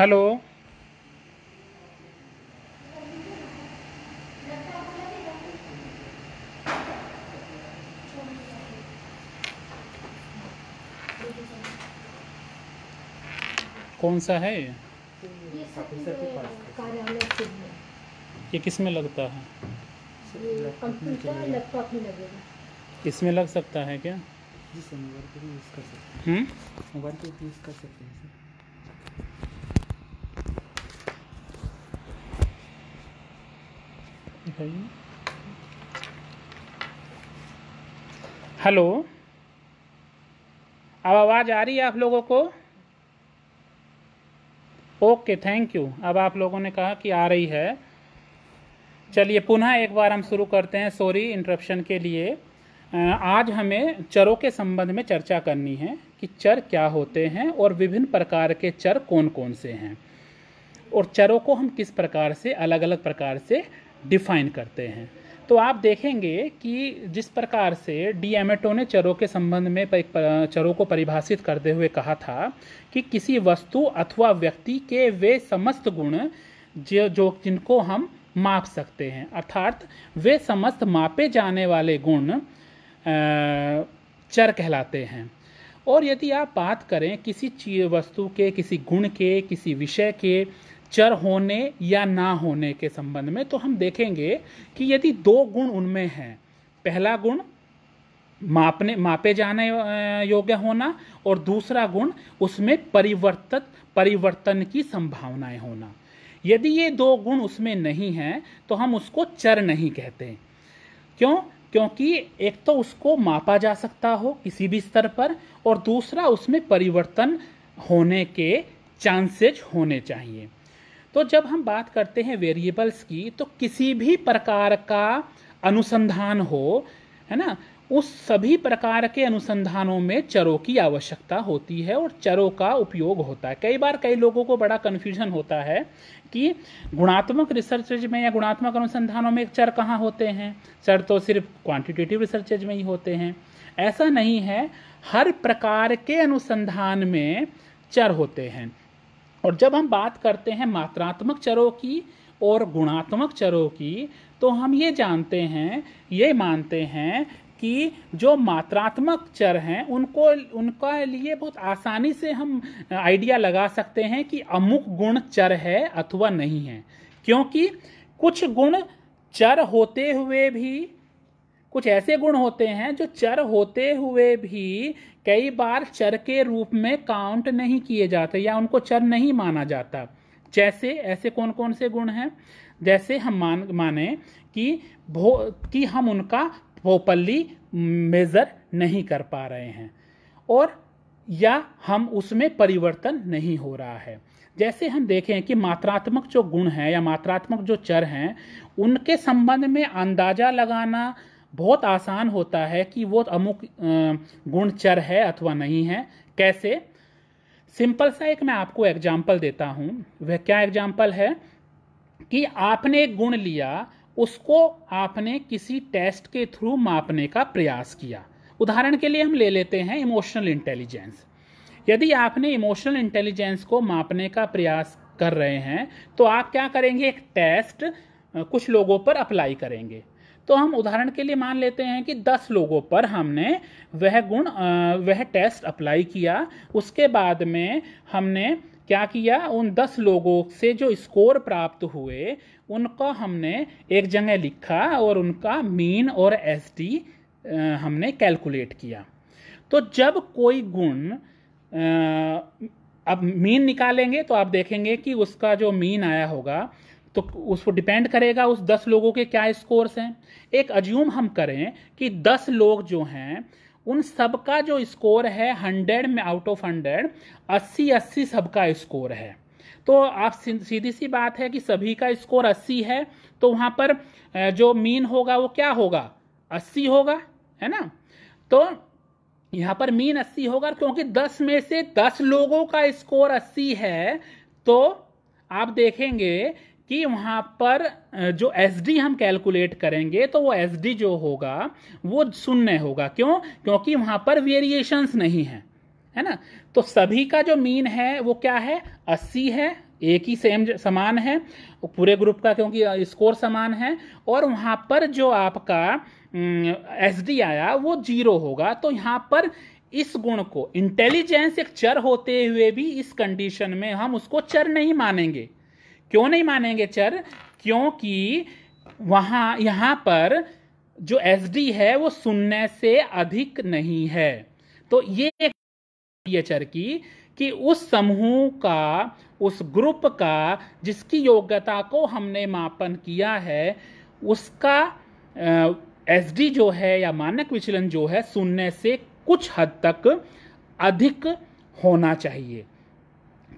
Hello कौन सा है ये ये किस में लगता है इसमें लग सकता है क्या जी सर मोबाइल पे यूज़ कर सकते हैं हम्म? मोबाइल पे यूज़ कर सकते हैं बताइए हेलो अब आवाज़ आ रही है आप लोगों को ओके थैंक यू अब आप लोगों ने कहा कि आ रही है चलिए पुनः एक बार हम शुरू करते हैं सॉरी इंटरप्शन के लिए आज हमें चरों के संबंध में चर्चा करनी है कि चर क्या होते हैं और विभिन्न प्रकार के चर कौन कौन से हैं और चरों को हम किस प्रकार से अलग अलग प्रकार से डिफाइन करते हैं तो आप देखेंगे कि जिस प्रकार से डी ने चरों के संबंध में चरों को परिभाषित करते हुए कहा था कि किसी वस्तु अथवा व्यक्ति के वे समस्त गुण जो जो जिनको हम माप सकते हैं अर्थात वे समस्त मापे जाने वाले गुण चर कहलाते हैं और यदि आप बात करें किसी चीज वस्तु के किसी गुण के किसी विषय के चर होने या ना होने के संबंध में तो हम देखेंगे कि यदि दो गुण उनमें हैं पहला गुण मापने मापे जाने योग्य होना और दूसरा गुण उसमें परिवर्तित परिवर्तन की संभावनाएं होना यदि ये दो गुण उसमें नहीं हैं तो हम उसको चर नहीं कहते क्यों क्योंकि एक तो उसको मापा जा सकता हो किसी भी स्तर पर और दूसरा उसमें परिवर्तन होने के चांसेज होने चाहिए तो जब हम बात करते हैं वेरिएबल्स की तो किसी भी प्रकार का अनुसंधान हो है ना उस सभी प्रकार के अनुसंधानों में चरों की आवश्यकता होती है और चरों का उपयोग होता है कई बार कई लोगों को बड़ा कन्फ्यूजन होता है कि गुणात्मक रिसर्चेज में या गुणात्मक अनुसंधानों में चर कहाँ होते हैं चर तो सिर्फ क्वांटिटेटिव रिसर्चेज में ही होते हैं ऐसा नहीं है हर प्रकार के अनुसंधान में चर होते हैं और जब हम बात करते हैं मात्रात्मक चरों की और गुणात्मक चरों की तो हम ये जानते हैं ये मानते हैं कि जो मात्रात्मक चर हैं उनको उनका लिए बहुत आसानी से हम आइडिया लगा सकते हैं कि अमुक गुण चर है अथवा नहीं है क्योंकि कुछ गुण चर होते हुए भी कुछ ऐसे गुण होते हैं जो चर होते हुए भी कई बार चर के रूप में काउंट नहीं किए जाते या उनको चर नहीं माना जाता जैसे ऐसे कौन कौन से गुण हैं जैसे हम मान माने कि भो कि हम उनका भोपल्ली मेज़र नहीं कर पा रहे हैं और या हम उसमें परिवर्तन नहीं हो रहा है जैसे हम देखें कि मात्रात्मक जो गुण हैं या मात्रात्मक जो चर हैं उनके संबंध में अंदाजा लगाना बहुत आसान होता है कि वो अमुक गुण चर है अथवा नहीं है कैसे सिंपल सा एक मैं आपको एग्जाम्पल देता हूँ वह क्या एग्जाम्पल है कि आपने एक गुण लिया उसको आपने किसी टेस्ट के थ्रू मापने का प्रयास किया उदाहरण के लिए हम ले लेते हैं इमोशनल इंटेलिजेंस यदि आपने इमोशनल इंटेलिजेंस को मापने का प्रयास कर रहे हैं तो आप क्या करेंगे एक टेस्ट कुछ लोगों पर अप्लाई करेंगे तो हम उदाहरण के लिए मान लेते हैं कि दस लोगों पर हमने वह गुण वह टेस्ट अप्लाई किया उसके बाद में हमने क्या किया उन दस लोगों से जो स्कोर प्राप्त हुए उनका हमने एक जगह लिखा और उनका मीन और एस हमने कैलकुलेट किया तो जब कोई गुण अब मीन निकालेंगे तो आप देखेंगे कि उसका जो मीन आया होगा तो उस पर डिपेंड करेगा उस दस लोगों के क्या स्कोर्स हैं एक अज्यूम हम करें कि दस लोग जो हैं उन सब का जो स्कोर है हंड्रेड में आउट ऑफ हंड्रेड अस्सी अस्सी सबका स्कोर है तो आप सीधी सी बात है कि सभी का स्कोर अस्सी है तो वहां पर जो मीन होगा वो क्या होगा अस्सी होगा है ना तो यहां पर मीन अस्सी होगा क्योंकि दस में से दस लोगों का स्कोर अस्सी है तो आप देखेंगे कि वहाँ पर जो एस हम कैलकुलेट करेंगे तो वो एस जो होगा वो शून्य होगा क्यों क्योंकि वहाँ पर वेरिएशंस नहीं है है ना तो सभी का जो मीन है वो क्या है अस्सी है एक ही सेम समान है पूरे ग्रुप का क्योंकि स्कोर समान है और वहाँ पर जो आपका एस डी आया वो जीरो होगा तो यहाँ पर इस गुण को इंटेलिजेंस एक चर होते हुए भी इस कंडीशन में हम उसको चर नहीं मानेंगे क्यों नहीं मानेंगे चर क्योंकि वहाँ यहाँ पर जो एस है वो सुनने से अधिक नहीं है तो ये एक चर की कि उस समूह का उस ग्रुप का जिसकी योग्यता को हमने मापन किया है उसका एस डी जो है या मानक विचलन जो है सुनने से कुछ हद तक अधिक होना चाहिए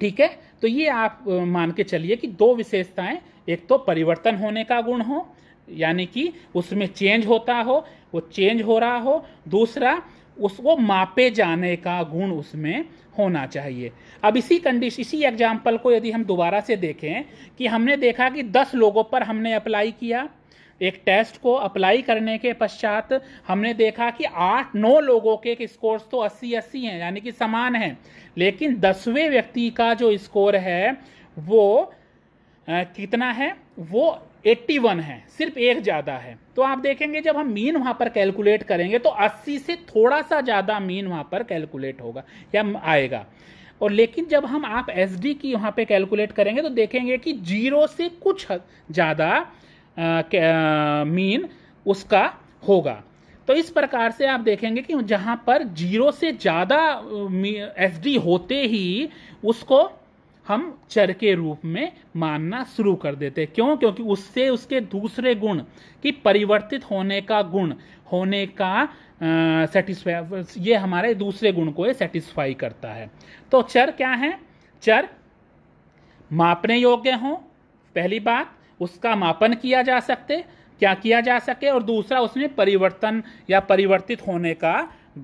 ठीक है तो ये आप मान के चलिए कि दो विशेषताएं एक तो परिवर्तन होने का गुण हो यानी कि उसमें चेंज होता हो वो चेंज हो रहा हो दूसरा उसको मापे जाने का गुण उसमें होना चाहिए अब इसी कंडीशन इसी एग्जाम्पल को यदि हम दोबारा से देखें कि हमने देखा कि 10 लोगों पर हमने अप्लाई किया एक टेस्ट को अप्लाई करने के पश्चात हमने देखा कि आठ नौ लोगों के स्कोर्स तो अस्सी अस्सी हैं यानी कि समान हैं लेकिन दसवें व्यक्ति का जो स्कोर है वो आ, कितना है वो 81 है सिर्फ एक ज़्यादा है तो आप देखेंगे जब हम मीन वहां पर कैलकुलेट करेंगे तो 80 से थोड़ा सा ज़्यादा मीन वहां पर कैलकुलेट होगा या आएगा और लेकिन जब हम आप एस की वहां पे कैलकुलेट करेंगे तो देखेंगे कि जीरो से कुछ ज़्यादा मीन उसका होगा तो इस प्रकार से आप देखेंगे कि जहां पर जीरो से ज़्यादा एफ डी होते ही उसको हम चर के रूप में मानना शुरू कर देते क्यों क्योंकि उससे उसके दूसरे गुण कि परिवर्तित होने का गुण होने का सेटिस्फाई ये हमारे दूसरे गुण को ये सेटिस्फाई करता है तो चर क्या है चर मापने योग्य हो पहली बात उसका मापन किया जा सकते क्या किया जा सके और दूसरा उसमें परिवर्तन या परिवर्तित होने का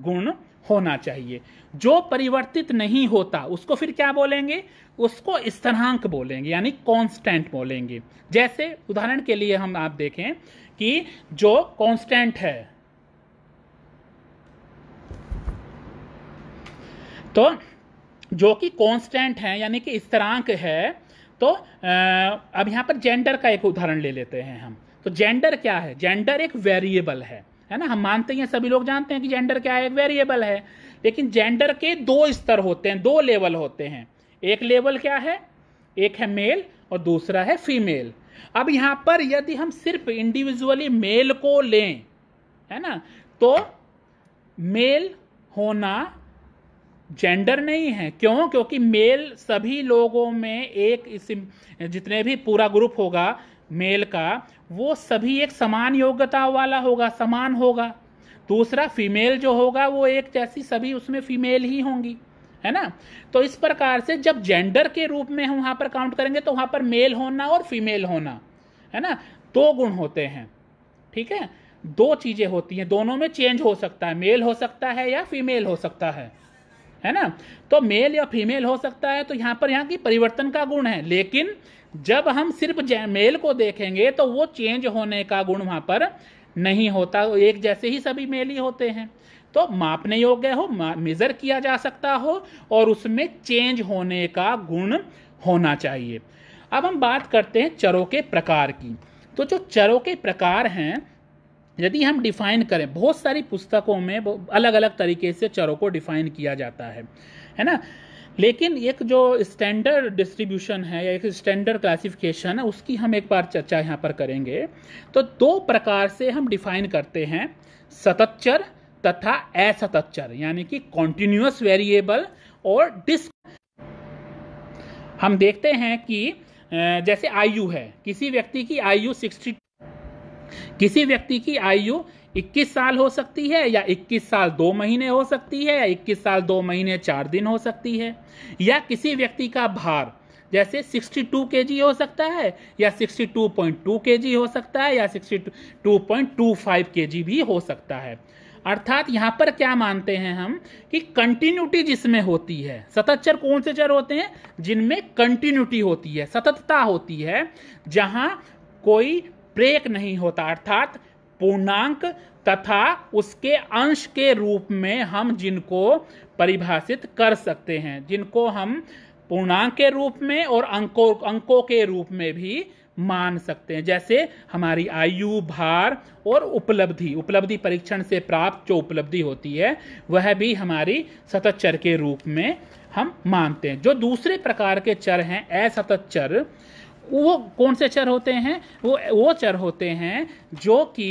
गुण होना चाहिए जो परिवर्तित नहीं होता उसको फिर क्या बोलेंगे उसको स्थिरांक बोलेंगे यानी कांस्टेंट बोलेंगे जैसे उदाहरण के लिए हम आप देखें कि जो कांस्टेंट है तो जो कि कांस्टेंट है यानी कि स्थिरांक है तो अब यहाँ पर जेंडर का एक उदाहरण ले लेते हैं हम तो जेंडर क्या है जेंडर एक वेरिएबल है है ना हम मानते हैं सभी लोग जानते हैं कि जेंडर क्या है एक वेरिएबल है लेकिन जेंडर के दो स्तर होते हैं दो लेवल होते हैं एक लेवल क्या है एक है मेल और दूसरा है फीमेल अब यहां पर यदि हम सिर्फ इंडिविजुअली मेल को लें है ना तो मेल होना जेंडर नहीं है क्यों क्योंकि मेल सभी लोगों में एक इस जितने भी पूरा ग्रुप होगा मेल का वो सभी एक समान योग्यता वाला होगा समान होगा दूसरा फीमेल जो होगा वो एक जैसी सभी उसमें फीमेल ही होंगी है ना तो इस प्रकार से जब जेंडर के रूप में हम वहां पर काउंट करेंगे तो वहां पर मेल होना और फीमेल होना है ना दो गुण होते हैं ठीक है दो चीज़ें होती हैं दोनों में चेंज हो सकता है मेल हो सकता है या फीमेल हो सकता है है ना तो मेल या फीमेल हो सकता है तो यहाँ पर यहाँ की परिवर्तन का गुण है लेकिन जब हम सिर्फ मेल को देखेंगे तो वो चेंज होने का गुण वहां पर नहीं होता एक जैसे ही सभी मेल ही होते हैं तो मापने योग्य हो मेजर किया जा सकता हो और उसमें चेंज होने का गुण होना चाहिए अब हम बात करते हैं चरों के प्रकार की तो जो चरों के प्रकार हैं यदि हम डिफाइन करें बहुत सारी पुस्तकों में अलग अलग तरीके से चरों को डिफाइन किया जाता है है ना लेकिन एक जो स्टैंडर्ड डिस्ट्रीब्यूशन है या एक स्टैंडर्ड क्लासिफिकेशन है उसकी हम एक बार चर्चा यहाँ पर करेंगे तो दो प्रकार से हम डिफाइन करते हैं सतत चर तथा असतत चर यानी कि कॉन्टिन्यूस वेरिएबल और डिस हम देखते हैं कि जैसे आयु है किसी व्यक्ति की आयु सिक्सटी किसी व्यक्ति की आयु 21 साल हो सकती है या 21 साल दो महीने हो सकती है या 21 साल दो महीने चार दिन हो सकती है या किसी व्यक्ति का भार जैसे 62 टू हो सकता है या 62.2 केजी हो सकता है या 62.25 पॉइंट भी हो सकता है अर्थात यहाँ पर क्या मानते हैं हम कि कंटिन्यूटी जिसमें होती है सतत चर कौन से चर होते हैं जिनमें कंटिन्यूटी होती है सततता होती है जहाँ कोई ब्रेक नहीं होता अर्थात पूर्णांक तथा उसके अंश के रूप में हम जिनको परिभाषित कर सकते हैं जिनको हम पूर्णांक के रूप में और अंकों अंकों के रूप में भी मान सकते हैं जैसे हमारी आयु भार और उपलब्धि उपलब्धि परीक्षण से प्राप्त जो उपलब्धि होती है वह भी हमारी सतत चर के रूप में हम मानते हैं जो दूसरे प्रकार के चर हैं असतत चर वो कौन से चर होते हैं वो वो चर होते हैं जो कि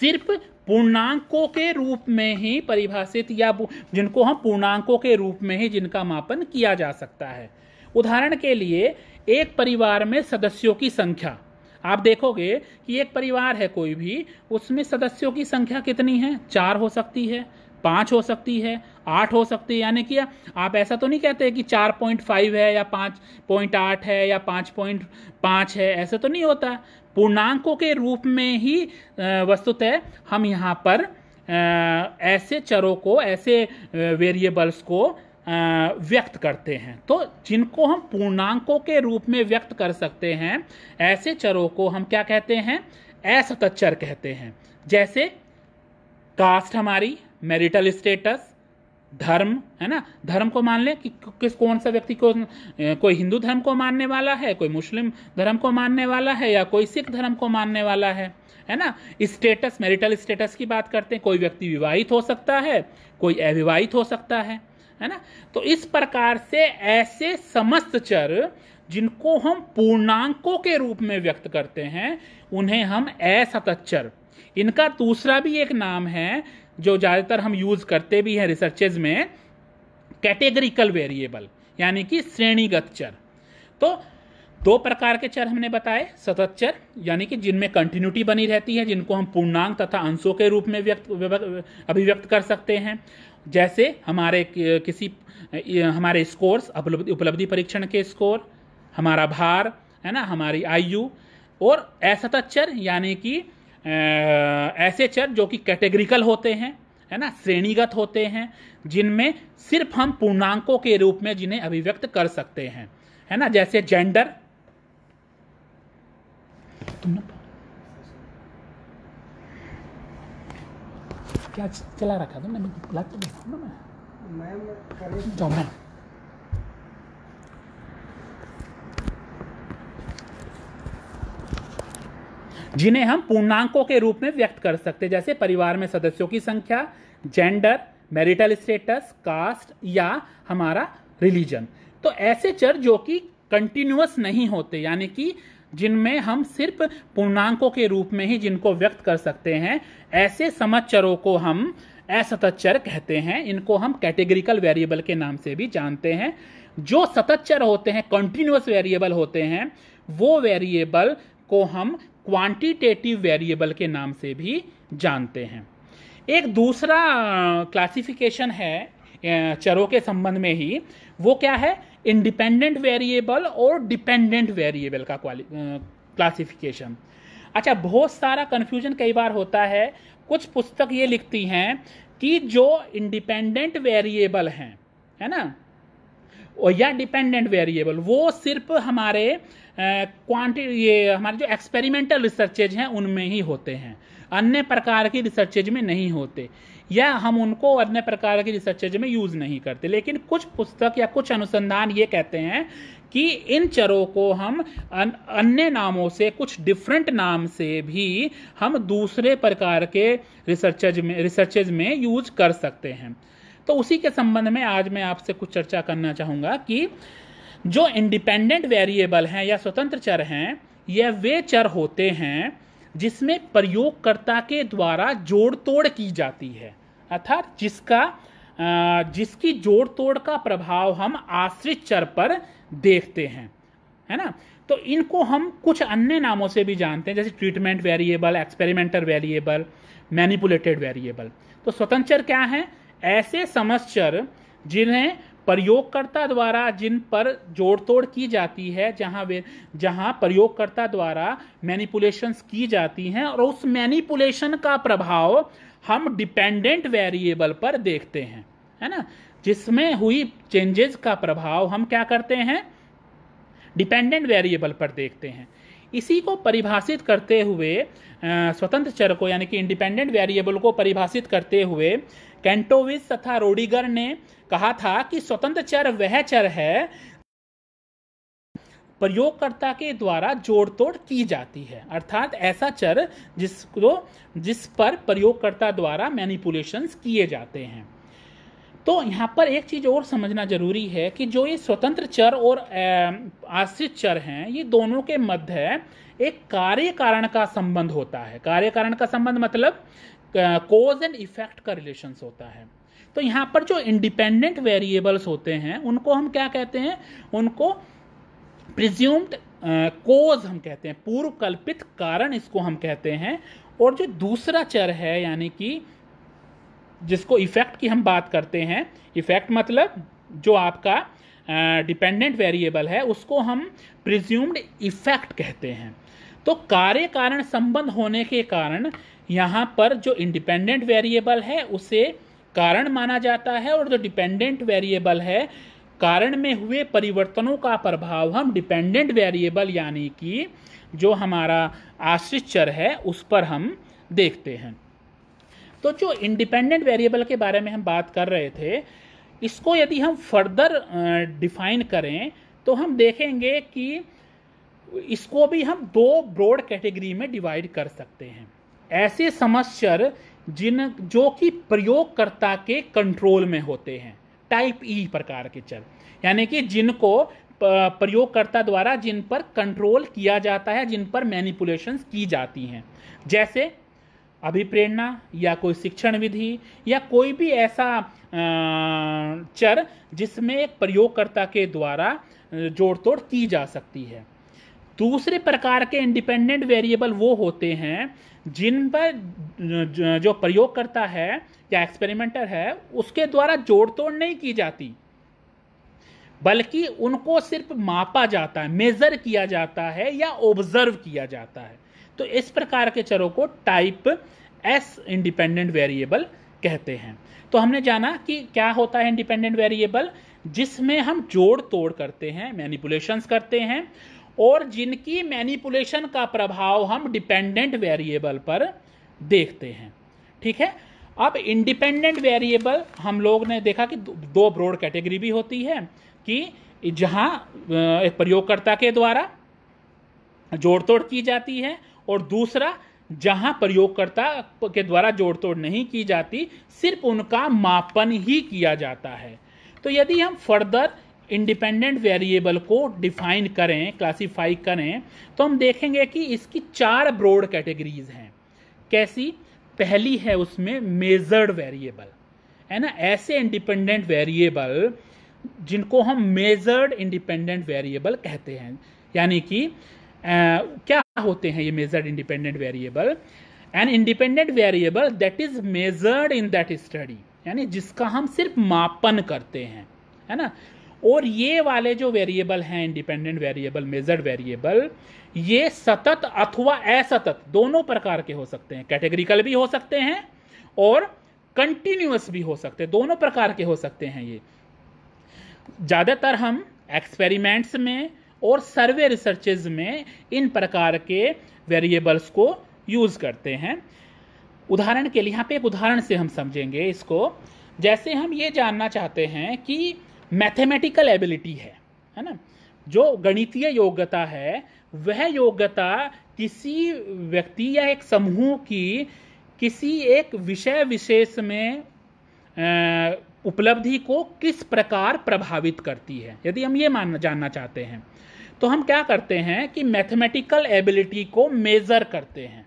सिर्फ पूर्णांकों के रूप में ही परिभाषित या जिनको हम पूर्णांकों के रूप में ही जिनका मापन किया जा सकता है उदाहरण के लिए एक परिवार में सदस्यों की संख्या आप देखोगे कि एक परिवार है कोई भी उसमें सदस्यों की संख्या कितनी है चार हो सकती है पाँच हो सकती है आठ हो सकती है यानी कि आप ऐसा तो नहीं कहते कि चार पॉइंट फाइव है या पाँच पॉइंट आठ है या पाँच पॉइंट पाँच है ऐसा तो नहीं होता पूर्णांकों के रूप में ही वस्तुतः हम यहाँ पर ऐसे चरों को ऐसे वेरिएबल्स को व्यक्त करते हैं तो जिनको हम पूर्णांकों के रूप में व्यक्त कर सकते हैं ऐसे चरों को हम क्या कहते हैं असतत चर कहते हैं जैसे कास्ट हमारी मैरिटल स्टेटस धर्म है ना धर्म को मान लें कि किस कौन सा व्यक्ति को कोई हिंदू धर्म को मानने वाला है कोई मुस्लिम धर्म को मानने वाला है या कोई सिख धर्म को मानने वाला है है ना स्टेटस मैरिटल स्टेटस की बात करते हैं कोई व्यक्ति विवाहित हो सकता है कोई अविवाहित हो सकता है है ना तो इस प्रकार से ऐसे समस्त चर जिनको हम पूर्णांकों के रूप में व्यक्त करते हैं उन्हें हम असतचर इनका दूसरा भी एक नाम है जो ज़्यादातर हम यूज़ करते भी हैं रिसर्चेज में कैटेगरिकल वेरिएबल यानी कि श्रेणीगत चर तो दो प्रकार के चर हमने बताए सतत चर यानी कि जिनमें कंटिन्यूटी बनी रहती है जिनको हम पूर्णांक तथा अंशों के रूप में व्यक्त अभिव्यक्त कर सकते हैं जैसे हमारे किसी हमारे स्कोर्स उपलब्धि परीक्षण के स्कोर हमारा भार है ना हमारी आयु और असतत चर यानी कि ऐसे चर जो कि कैटेगरिकल होते हैं है ना श्रेणीगत होते हैं जिनमें सिर्फ हम पूर्णांकों के रूप में जिन्हें अभिव्यक्त कर सकते हैं है ना जैसे जेंडर क्या चला रखा तुमने मैं तो जिन्हें हम पूर्णांकों के रूप में व्यक्त कर सकते हैं जैसे परिवार में सदस्यों की संख्या जेंडर मैरिटल स्टेटस कास्ट या हमारा रिलीजन तो ऐसे चर जो कि कंटिन्यूस नहीं होते यानी कि जिनमें हम सिर्फ पूर्णांकों के रूप में ही जिनको व्यक्त कर सकते हैं ऐसे समचरों को हम असतत चर कहते हैं इनको हम कैटेगरिकल वेरिएबल के नाम से भी जानते हैं जो सतत चर होते हैं कंटिन्यूस वेरिएबल होते हैं वो वेरिएबल को हम क्वांटिटेटिव वेरिएबल के नाम से भी जानते हैं एक दूसरा क्लासिफिकेशन है चरों के संबंध में ही वो क्या है इंडिपेंडेंट वेरिएबल और डिपेंडेंट वेरिएबल का क्लासिफिकेशन अच्छा बहुत सारा कन्फ्यूजन कई बार होता है कुछ पुस्तक ये लिखती हैं कि जो इंडिपेंडेंट वेरिएबल हैं है ना या डिपेंडेंट वेरिएबल वो सिर्फ हमारे क्वांटि ये हमारे जो एक्सपेरिमेंटल रिसर्चेज हैं उनमें ही होते हैं अन्य प्रकार की रिसर्चेज में नहीं होते या हम उनको अन्य प्रकार की रिसर्चेज में यूज़ नहीं करते लेकिन कुछ पुस्तक या कुछ अनुसंधान ये कहते हैं कि इन चरों को हम अन्य नामों से कुछ डिफरेंट नाम से भी हम दूसरे प्रकार के रिसर्चेज में रिसर्चेज में यूज कर सकते हैं तो उसी के संबंध में आज मैं आपसे कुछ चर्चा करना चाहूँगा कि जो इंडिपेंडेंट वेरिएबल हैं या स्वतंत्र चर हैं यह वे चर होते हैं जिसमें प्रयोगकर्ता के द्वारा जोड़ तोड़ की जाती है अर्थात जिसका जिसकी जोड़ तोड़ का प्रभाव हम आश्रित चर पर देखते हैं है ना तो इनको हम कुछ अन्य नामों से भी जानते हैं जैसे treatment variable experimental variable manipulated variable तो स्वतंत्र क्या है ऐसे समस्त चर जिन्हें प्रयोगकर्ता द्वारा जिन पर जोड़ तोड़ की जाती है जहाँ वे जहाँ प्रयोगकर्ता द्वारा मैनिपुलेशंस की जाती हैं और उस मैनिपुलेशन का प्रभाव हम डिपेंडेंट वेरिएबल पर देखते हैं है ना जिसमें हुई चेंजेस का प्रभाव हम क्या करते हैं डिपेंडेंट वेरिएबल पर देखते हैं इसी को परिभाषित करते हुए स्वतंत्र चर को यानी कि इंडिपेंडेंट वेरिएबल को परिभाषित करते हुए कैंटोविस तथा रोडिगर ने कहा था कि स्वतंत्र चर वह चर है प्रयोगकर्ता के द्वारा जोड़ तोड़ की जाती है अर्थात ऐसा चर जिसको जिस पर प्रयोगकर्ता द्वारा मैनिपुलेशन किए जाते हैं तो यहाँ पर एक चीज़ और समझना जरूरी है कि जो ये स्वतंत्र चर और आश्रित चर हैं ये दोनों के मध्य एक कार्य कारण का संबंध होता है कार्य कारण का संबंध मतलब कोज एंड इफेक्ट का रिलेशंस होता है तो यहाँ पर जो इंडिपेंडेंट वेरिएबल्स होते हैं उनको हम क्या कहते हैं उनको प्रिज्यूम्ड कोज हम कहते हैं पूर्व कल्पित कारण इसको हम कहते हैं और जो दूसरा चर है यानी कि जिसको इफेक्ट की हम बात करते हैं इफेक्ट मतलब जो आपका डिपेंडेंट uh, वेरिएबल है उसको हम प्रिज्यूम्ड इफेक्ट कहते हैं तो कार्य कारण संबंध होने के कारण यहाँ पर जो इंडिपेंडेंट वेरिएबल है उसे कारण माना जाता है और जो डिपेंडेंट वेरिएबल है कारण में हुए परिवर्तनों का प्रभाव हम डिपेंडेंट वेरिएबल यानी कि जो हमारा आश्रित चर है उस पर हम देखते हैं तो जो इंडिपेंडेंट वेरिएबल के बारे में हम बात कर रहे थे इसको यदि हम फर्दर डिफाइन करें तो हम देखेंगे कि इसको भी हम दो ब्रॉड कैटेगरी में डिवाइड कर सकते हैं ऐसे समस्या जिन जो कि प्रयोगकर्ता के कंट्रोल में होते हैं टाइप ई e प्रकार के चर यानी कि जिनको प्रयोगकर्ता द्वारा जिन पर कंट्रोल किया जाता है जिन पर मैनिपुलेशन की जाती हैं जैसे अभिप्रेरणा या कोई शिक्षण विधि या कोई भी ऐसा चर जिसमें एक प्रयोगकर्ता के द्वारा जोड़ तोड़ की जा सकती है दूसरे प्रकार के इंडिपेंडेंट वेरिएबल वो होते हैं जिन पर जो प्रयोग करता है या एक्सपेरिमेंटर है उसके द्वारा जोड़ तोड़ नहीं की जाती बल्कि उनको सिर्फ मापा जाता है मेजर किया जाता है या ऑब्जर्व किया जाता है तो इस प्रकार के चरों को टाइप एस इंडिपेंडेंट वेरिएबल कहते हैं तो हमने जाना कि क्या होता है इंडिपेंडेंट वेरिएबल जिसमें हम जोड़ तोड़ करते हैं मैनिपुलेशंस करते हैं और जिनकी मैनिपुलेशन का प्रभाव हम डिपेंडेंट वेरिएबल पर देखते हैं ठीक है अब इंडिपेंडेंट वेरिएबल हम लोग ने देखा कि दो ब्रॉड कैटेगरी भी होती है कि जहां एक प्रयोगकर्ता के द्वारा जोड़ तोड़ की जाती है और दूसरा जहां प्रयोगकर्ता के द्वारा जोड़ तोड़ नहीं की जाती सिर्फ उनका मापन ही किया जाता है तो यदि हम फर्दर इंडिपेंडेंट वेरिएबल को डिफाइन करें क्लासीफाई करें तो हम देखेंगे कि इसकी चार ब्रॉड कैटेगरीज हैं कैसी पहली है उसमें मेजर्ड वेरिएबल है ना ऐसे इंडिपेंडेंट वेरिएबल जिनको हम मेजर्ड इंडिपेंडेंट वेरिएबल कहते हैं यानी कि क्या होते हैं ये measured independent variable an independent variable that is measured in that study यानी जिसका हम सिर्फ मापन करते हैं है ना और ये वाले जो वेरिएबल हैं इंडिपेंडेंट वेरिएबल मेजर्ड वेरिएबल ये सतत अथवा असतत दोनों प्रकार के हो सकते हैं कैटेगरिकल भी हो सकते हैं और कंटिन्यूस भी हो सकते हैं दोनों प्रकार के हो सकते हैं ये ज़्यादातर हम एक्सपेरिमेंट्स में और सर्वे रिसर्चेज में इन प्रकार के वेरिएबल्स को यूज़ करते हैं उदाहरण के लिए यहाँ पे एक उदाहरण से हम समझेंगे इसको जैसे हम ये जानना चाहते हैं कि मैथमेटिकल एबिलिटी है है ना जो गणितीय योग्यता है वह योग्यता किसी व्यक्ति या एक समूह की किसी एक विषय विशेष में उपलब्धि को किस प्रकार प्रभावित करती है यदि हम ये मानना जानना चाहते हैं तो हम क्या करते हैं कि मैथमेटिकल एबिलिटी को मेज़र करते हैं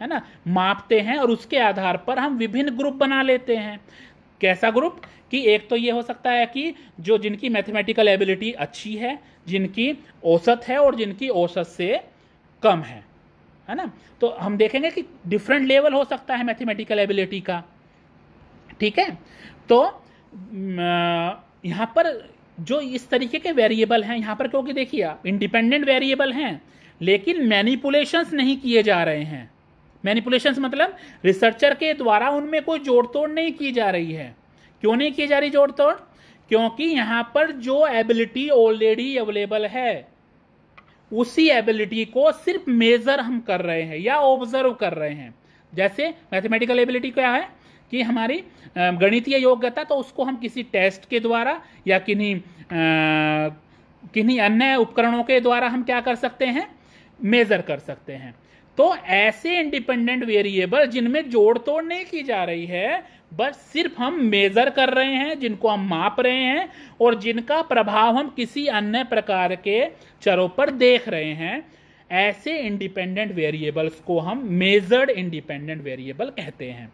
है ना मापते हैं और उसके आधार पर हम विभिन्न ग्रुप बना लेते हैं कैसा ग्रुप कि एक तो ये हो सकता है कि जो जिनकी मैथमेटिकल एबिलिटी अच्छी है जिनकी औसत है और जिनकी औसत से कम है है ना तो हम देखेंगे कि डिफरेंट लेवल हो सकता है मैथमेटिकल एबिलिटी का ठीक है तो यहाँ पर जो इस तरीके के वेरिएबल हैं यहाँ पर क्योंकि देखिए आप इंडिपेंडेंट वेरिएबल हैं लेकिन मैनिपुलेशंस नहीं किए जा रहे हैं मैनिपुलेशन मतलब रिसर्चर के द्वारा उनमें कोई जोड़ तोड़ नहीं की जा रही है क्यों नहीं की जा रही जोड़ तोड़ क्योंकि यहाँ पर जो एबिलिटी ऑलरेडी अवेलेबल है उसी एबिलिटी को सिर्फ मेजर हम कर रहे हैं या ऑब्जर्व कर रहे हैं जैसे मैथमेटिकल एबिलिटी क्या है कि हमारी गणितीय योग्यता तो उसको हम किसी टेस्ट के द्वारा या किन्हीं किन्हीं अन्य उपकरणों के द्वारा हम क्या कर सकते हैं मेजर कर सकते हैं तो ऐसे इंडिपेंडेंट वेरिएबल जिनमें जोड़ तोड़ नहीं की जा रही है बस सिर्फ हम मेजर कर रहे हैं जिनको हम माप रहे हैं और जिनका प्रभाव हम किसी अन्य प्रकार के चरों पर देख रहे हैं ऐसे इंडिपेंडेंट वेरिएबल्स को हम मेजर्ड इंडिपेंडेंट वेरिएबल कहते हैं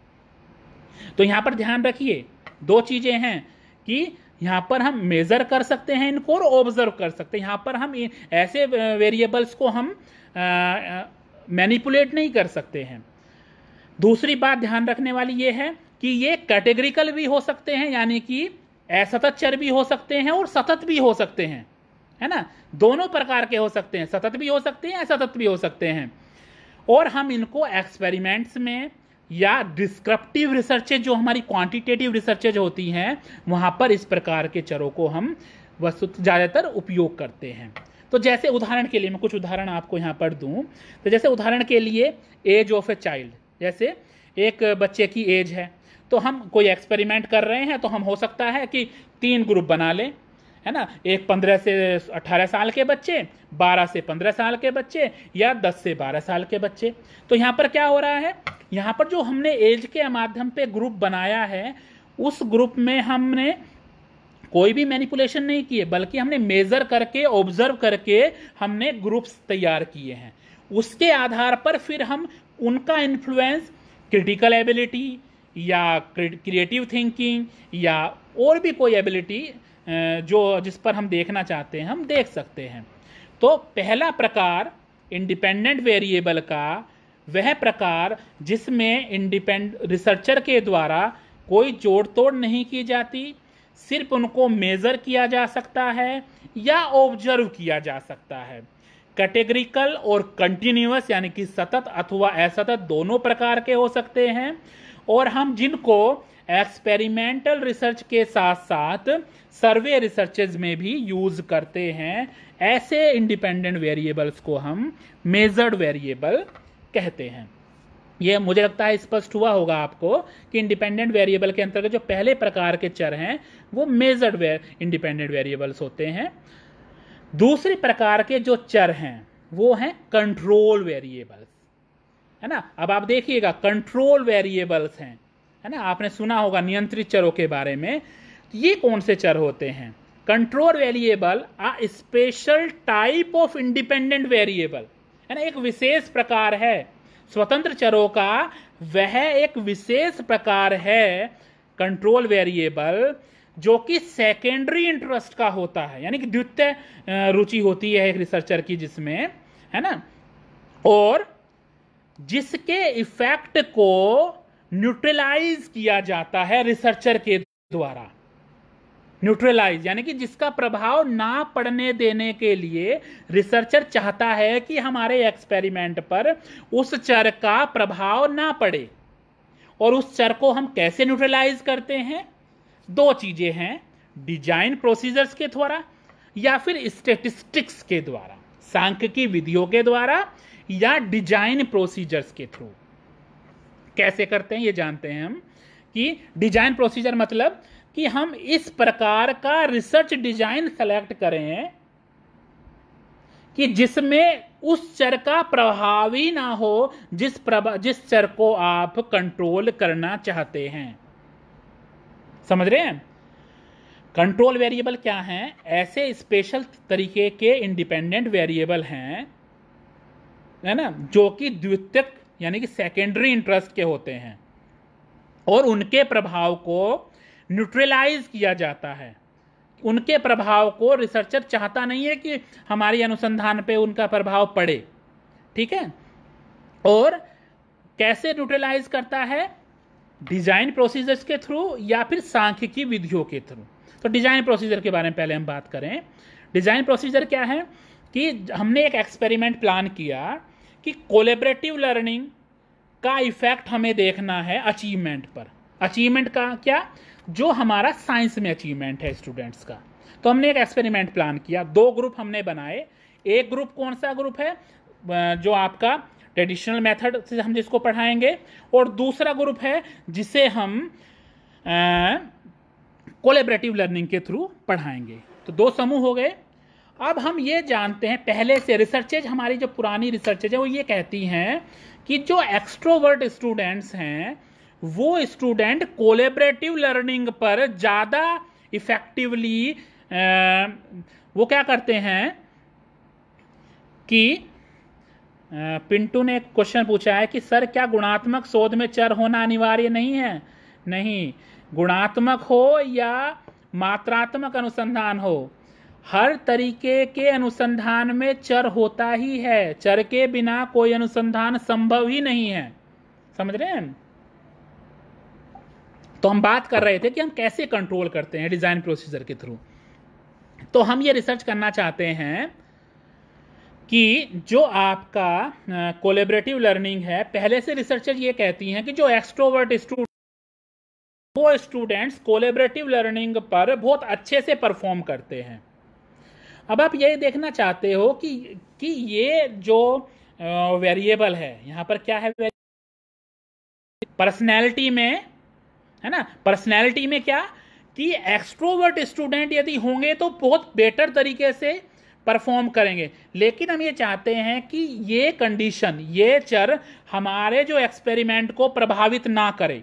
तो यहां पर ध्यान रखिए दो चीजें हैं कि यहां पर हम मेजर कर सकते हैं इनको और ऑब्जर्व कर सकते हैं यहां पर हम ऐसे वेरिएबल्स को हम मैनिपुलेट नहीं कर सकते हैं दूसरी बात ध्यान रखने वाली ये है कि ये कैटेगरिकल भी हो सकते हैं यानी कि असतत चर भी हो सकते हैं और सतत भी हो सकते हैं है ना दोनों प्रकार के हो सकते हैं सतत भी हो सकते हैं असतत भी हो सकते हैं और हम इनको एक्सपेरिमेंट्स में या डिस्क्रप्टिव रिसर्चेज जो हमारी क्वांटिटेटिव रिसर्चेज होती हैं वहाँ पर इस प्रकार के चरों को हम वस्तु ज़्यादातर उपयोग करते हैं तो जैसे उदाहरण के लिए मैं कुछ उदाहरण आपको यहाँ पर दूँ तो जैसे उदाहरण के लिए एज ऑफ ए चाइल्ड जैसे एक बच्चे की एज है तो हम कोई एक्सपेरिमेंट कर रहे हैं तो हम हो सकता है कि तीन ग्रुप बना लें है ना एक पंद्रह से अठारह साल के बच्चे बारह से पंद्रह साल के बच्चे या दस से बारह साल के बच्चे तो यहाँ पर क्या हो रहा है यहाँ पर जो हमने एज के माध्यम पे ग्रुप बनाया है उस ग्रुप में हमने कोई भी मैनिपुलेशन नहीं किए बल्कि हमने मेजर करके ऑब्जर्व करके हमने ग्रुप्स तैयार किए हैं उसके आधार पर फिर हम उनका इन्फ्लुएंस क्रिटिकल एबिलिटी या क्रिएटिव थिंकिंग या और भी कोई एबिलिटी जो जिस पर हम देखना चाहते हैं हम देख सकते हैं तो पहला प्रकार इंडिपेंडेंट वेरिएबल का वह प्रकार जिसमें इंडिपेंड रिसर्चर के द्वारा कोई जोड़ तोड़ नहीं की जाती सिर्फ उनको मेज़र किया जा सकता है या ऑब्जर्व किया जा सकता है कैटेगरिकल और कंटिन्यूस यानी कि सतत अथवा असतत दोनों प्रकार के हो सकते हैं और हम जिनको एक्सपेरिमेंटल रिसर्च के साथ साथ सर्वे रिसर्चेज में भी यूज करते हैं ऐसे इंडिपेंडेंट वेरिएबल्स को हम मेजर्ड वेरिएबल कहते हैं ये मुझे लगता है स्पष्ट हुआ होगा आपको कि इंडिपेंडेंट वेरिएबल के अंतर्गत जो पहले प्रकार के चर हैं वो मेजर्ड वे, इंडिपेंडेंट वेरिएबल्स होते हैं दूसरे प्रकार के जो चर हैं वो हैं कंट्रोल वेरिएबल्स है ना अब आप देखिएगा कंट्रोल वेरिएबल्स हैं है ना आपने सुना होगा नियंत्रित चरों के बारे में तो ये कौन से चर होते हैं control variable a special type of independent variable है ना एक विशेष प्रकार है स्वतंत्र चरों का वह एक विशेष प्रकार है कंट्रोल वेरिएबल जो कि सेकेंडरी इंटरेस्ट का होता है यानी कि द्वितीय रुचि होती है एक रिसर्चर की जिसमें है ना और जिसके इफेक्ट को न्यूट्रलाइज किया जाता है रिसर्चर के द्वारा न्यूट्रलाइज यानी कि जिसका प्रभाव ना पड़ने देने के लिए रिसर्चर चाहता है कि हमारे एक्सपेरिमेंट पर उस चर का प्रभाव ना पड़े और उस चर को हम कैसे न्यूट्रलाइज करते हैं दो चीज़ें हैं डिजाइन प्रोसीजर्स के द्वारा या फिर स्टेटिस्टिक्स के द्वारा सांख्यिकी विधियों के द्वारा या डिजाइन प्रोसीजर्स के थ्रू कैसे करते हैं ये जानते हैं हम कि डिजाइन प्रोसीजर मतलब कि हम इस प्रकार का रिसर्च डिजाइन सेलेक्ट करें कि जिसमें उस चर का प्रभाव ही ना हो जिस प्रभा जिस चर को आप कंट्रोल करना चाहते हैं समझ रहे हैं कंट्रोल वेरिएबल क्या हैं ऐसे स्पेशल तरीके के इंडिपेंडेंट वेरिएबल हैं है ना जो कि द्वितीयक यानी कि सेकेंडरी इंटरेस्ट के होते हैं और उनके प्रभाव को न्यूट्रलाइज किया जाता है उनके प्रभाव को रिसर्चर चाहता नहीं है कि हमारे अनुसंधान पे उनका प्रभाव पड़े ठीक है और कैसे न्यूट्रलाइज करता है डिजाइन प्रोसीजर्स के थ्रू या फिर सांख्यिकी विधियों के थ्रू तो डिजाइन प्रोसीजर के बारे में पहले हम बात करें डिजाइन प्रोसीजर क्या है कि हमने एक एक्सपेरिमेंट प्लान किया कि कोलेबरेटिव लर्निंग का इफेक्ट हमें देखना है अचीवमेंट पर अचीवमेंट का क्या जो हमारा साइंस में अचीवमेंट है स्टूडेंट्स का तो हमने एक एक्सपेरिमेंट प्लान किया दो ग्रुप हमने बनाए एक ग्रुप कौन सा ग्रुप है जो आपका ट्रेडिशनल मेथड से हम जिसको पढ़ाएंगे और दूसरा ग्रुप है जिसे हम कोलेबरेटिव लर्निंग के थ्रू पढ़ाएंगे तो दो समूह हो गए अब हम ये जानते हैं पहले से रिसर्चेज हमारी जो पुरानी रिसर्चेज है वो ये कहती हैं कि जो एक्स्ट्रोवर्ट स्टूडेंट्स हैं वो स्टूडेंट कोलेबरेटिव लर्निंग पर ज़्यादा इफेक्टिवली वो क्या करते हैं कि पिंटू ने एक क्वेश्चन पूछा है कि सर क्या गुणात्मक शोध में चर होना अनिवार्य नहीं है नहीं गुणात्मक हो या मात्रात्मक अनुसंधान हो हर तरीके के अनुसंधान में चर होता ही है चर के बिना कोई अनुसंधान संभव ही नहीं है समझ रहे हैं तो हम बात कर रहे थे कि हम कैसे कंट्रोल करते हैं डिज़ाइन प्रोसीजर के थ्रू तो हम ये रिसर्च करना चाहते हैं कि जो आपका कोलेबरेटिव लर्निंग है पहले से रिसर्चर ये कहती हैं कि जो एक्सट्रोवर्ट स्टूडेंट वो स्टूडेंट्स कोलेबरेटिव लर्निंग पर बहुत अच्छे से परफॉर्म करते हैं अब आप ये देखना चाहते हो कि कि ये जो वेरिएबल है यहाँ पर क्या है पर्सनैलिटी में है ना पर्सनैलिटी में क्या कि एक्स्ट्रोवर्ट स्टूडेंट यदि होंगे तो बहुत बेटर तरीके से परफॉर्म करेंगे लेकिन हम ये चाहते हैं कि ये कंडीशन ये चर हमारे जो एक्सपेरिमेंट को प्रभावित ना करे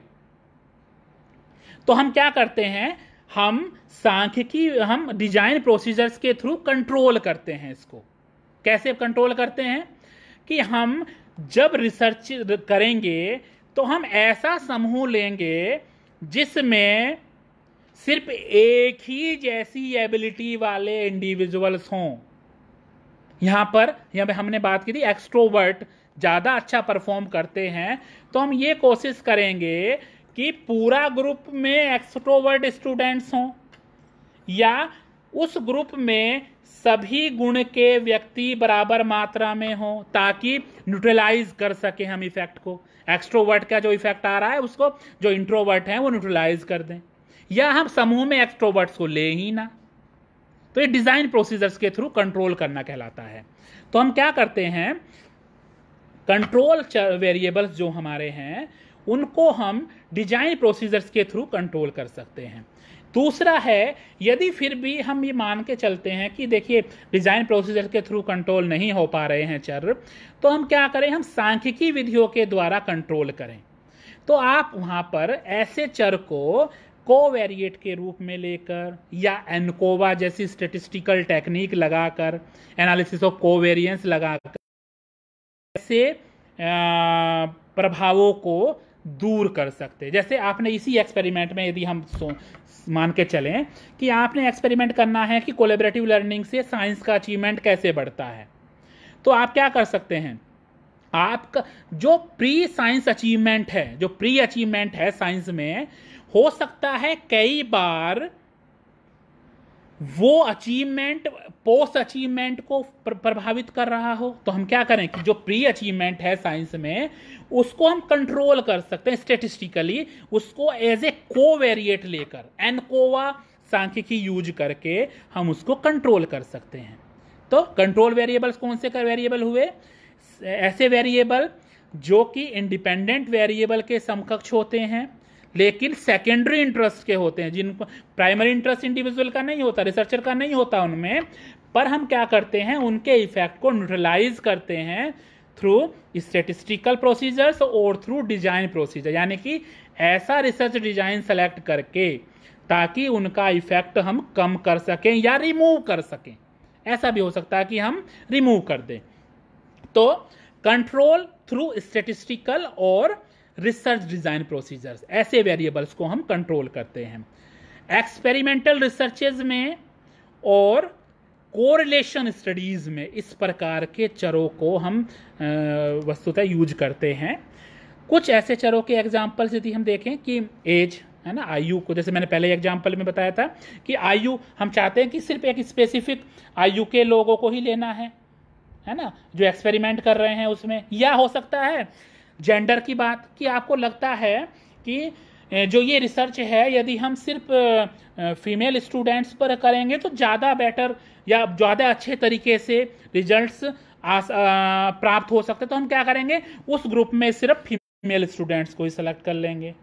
तो हम क्या करते हैं हम सांख्यिकी हम डिजाइन प्रोसीजर्स के थ्रू कंट्रोल करते हैं इसको कैसे कंट्रोल करते हैं कि हम जब रिसर्च करेंगे तो हम ऐसा समूह लेंगे जिसमें सिर्फ एक ही जैसी एबिलिटी वाले इंडिविजुअल्स हों यहां पर यहां पे हमने बात की थी एक्सट्रोवर्ट ज़्यादा अच्छा परफॉर्म करते हैं तो हम ये कोशिश करेंगे कि पूरा ग्रुप में एक्सट्रोवर्ट स्टूडेंट्स हों या उस ग्रुप में सभी गुण के व्यक्ति बराबर मात्रा में हों ताकि न्यूट्रलाइज कर सके हम इफेक्ट को एक्स्ट्रोवर्ट का जो इफेक्ट आ रहा है उसको जो इंट्रोवर्ट है वो न्यूट्रलाइज कर दें या हम समूह में एक्स्ट्रोवर्ट्स को ले ही ना तो ये डिजाइन प्रोसीजर्स के थ्रू कंट्रोल करना कहलाता है तो हम क्या करते हैं कंट्रोल वेरिएबल्स जो हमारे हैं उनको हम डिजाइन प्रोसीजर्स के थ्रू कंट्रोल कर सकते हैं दूसरा है यदि फिर भी हम ये मान के चलते हैं कि देखिए डिज़ाइन प्रोसीजर के थ्रू कंट्रोल नहीं हो पा रहे हैं चर तो हम क्या करें हम सांख्यिकी विधियों के द्वारा कंट्रोल करें तो आप वहां पर ऐसे चर को वेरिएट के रूप में लेकर या एनकोवा जैसी स्टेटिस्टिकल टेक्निक लगाकर एनालिसिस ऑफ को कोवेरियंस लगाकर ऐसे प्रभावों को दूर कर सकते जैसे आपने इसी एक्सपेरिमेंट में यदि हम मान के चलें कि आपने एक्सपेरिमेंट करना है कि कोलेबरेटिव लर्निंग से साइंस का अचीवमेंट कैसे बढ़ता है तो आप क्या कर सकते हैं आपका जो प्री साइंस अचीवमेंट है जो प्री अचीवमेंट है साइंस में हो सकता है कई बार वो अचीवमेंट पोस्ट अचीवमेंट को प्रभावित कर रहा हो तो हम क्या करें कि जो प्री अचीवमेंट है साइंस में उसको हम कंट्रोल कर सकते हैं स्टेटिस्टिकली उसको एज ए को वेरिएट लेकर एनकोवा सांख्यिकी यूज करके हम उसको कंट्रोल कर सकते हैं तो कंट्रोल वेरिएबल्स कौन से कर वेरिएबल हुए ऐसे वेरिएबल जो कि इंडिपेंडेंट वेरिएबल के समकक्ष होते हैं लेकिन सेकेंडरी इंटरेस्ट के होते हैं जिनको प्राइमरी इंटरेस्ट इंडिविजुअल का नहीं होता रिसर्चर का नहीं होता उनमें पर हम क्या करते हैं उनके इफेक्ट को न्यूट्रलाइज करते हैं थ्रू स्टेटिस्टिकल प्रोसीजर्स और थ्रू डिजाइन प्रोसीजर यानी कि ऐसा रिसर्च डिजाइन सेलेक्ट करके ताकि उनका इफेक्ट हम कम कर सकें या रिमूव कर सकें ऐसा भी हो सकता है कि हम रिमूव कर दें तो कंट्रोल थ्रू स्टेटिस्टिकल और रिसर्च डिज़ाइन प्रोसीजर्स ऐसे वेरिएबल्स को हम कंट्रोल करते हैं एक्सपेरिमेंटल रिसर्चेज में और कोरिलेशन स्टडीज़ में इस प्रकार के चरों को हम वस्तुतः यूज करते हैं कुछ ऐसे चरों के एग्जाम्पल्स यदि हम देखें कि एज है ना आयु को जैसे मैंने पहले एग्जाम्पल में बताया था कि आयु हम चाहते हैं कि सिर्फ एक स्पेसिफिक आयु के लोगों को ही लेना है है ना जो एक्सपेरिमेंट कर रहे हैं उसमें या हो सकता है जेंडर की बात कि आपको लगता है कि जो ये रिसर्च है यदि हम सिर्फ फीमेल स्टूडेंट्स पर करेंगे तो ज़्यादा बेटर या ज़्यादा अच्छे तरीके से रिजल्ट्स प्राप्त हो सकते तो हम क्या करेंगे उस ग्रुप में सिर्फ फीमेल स्टूडेंट्स को ही सेलेक्ट कर लेंगे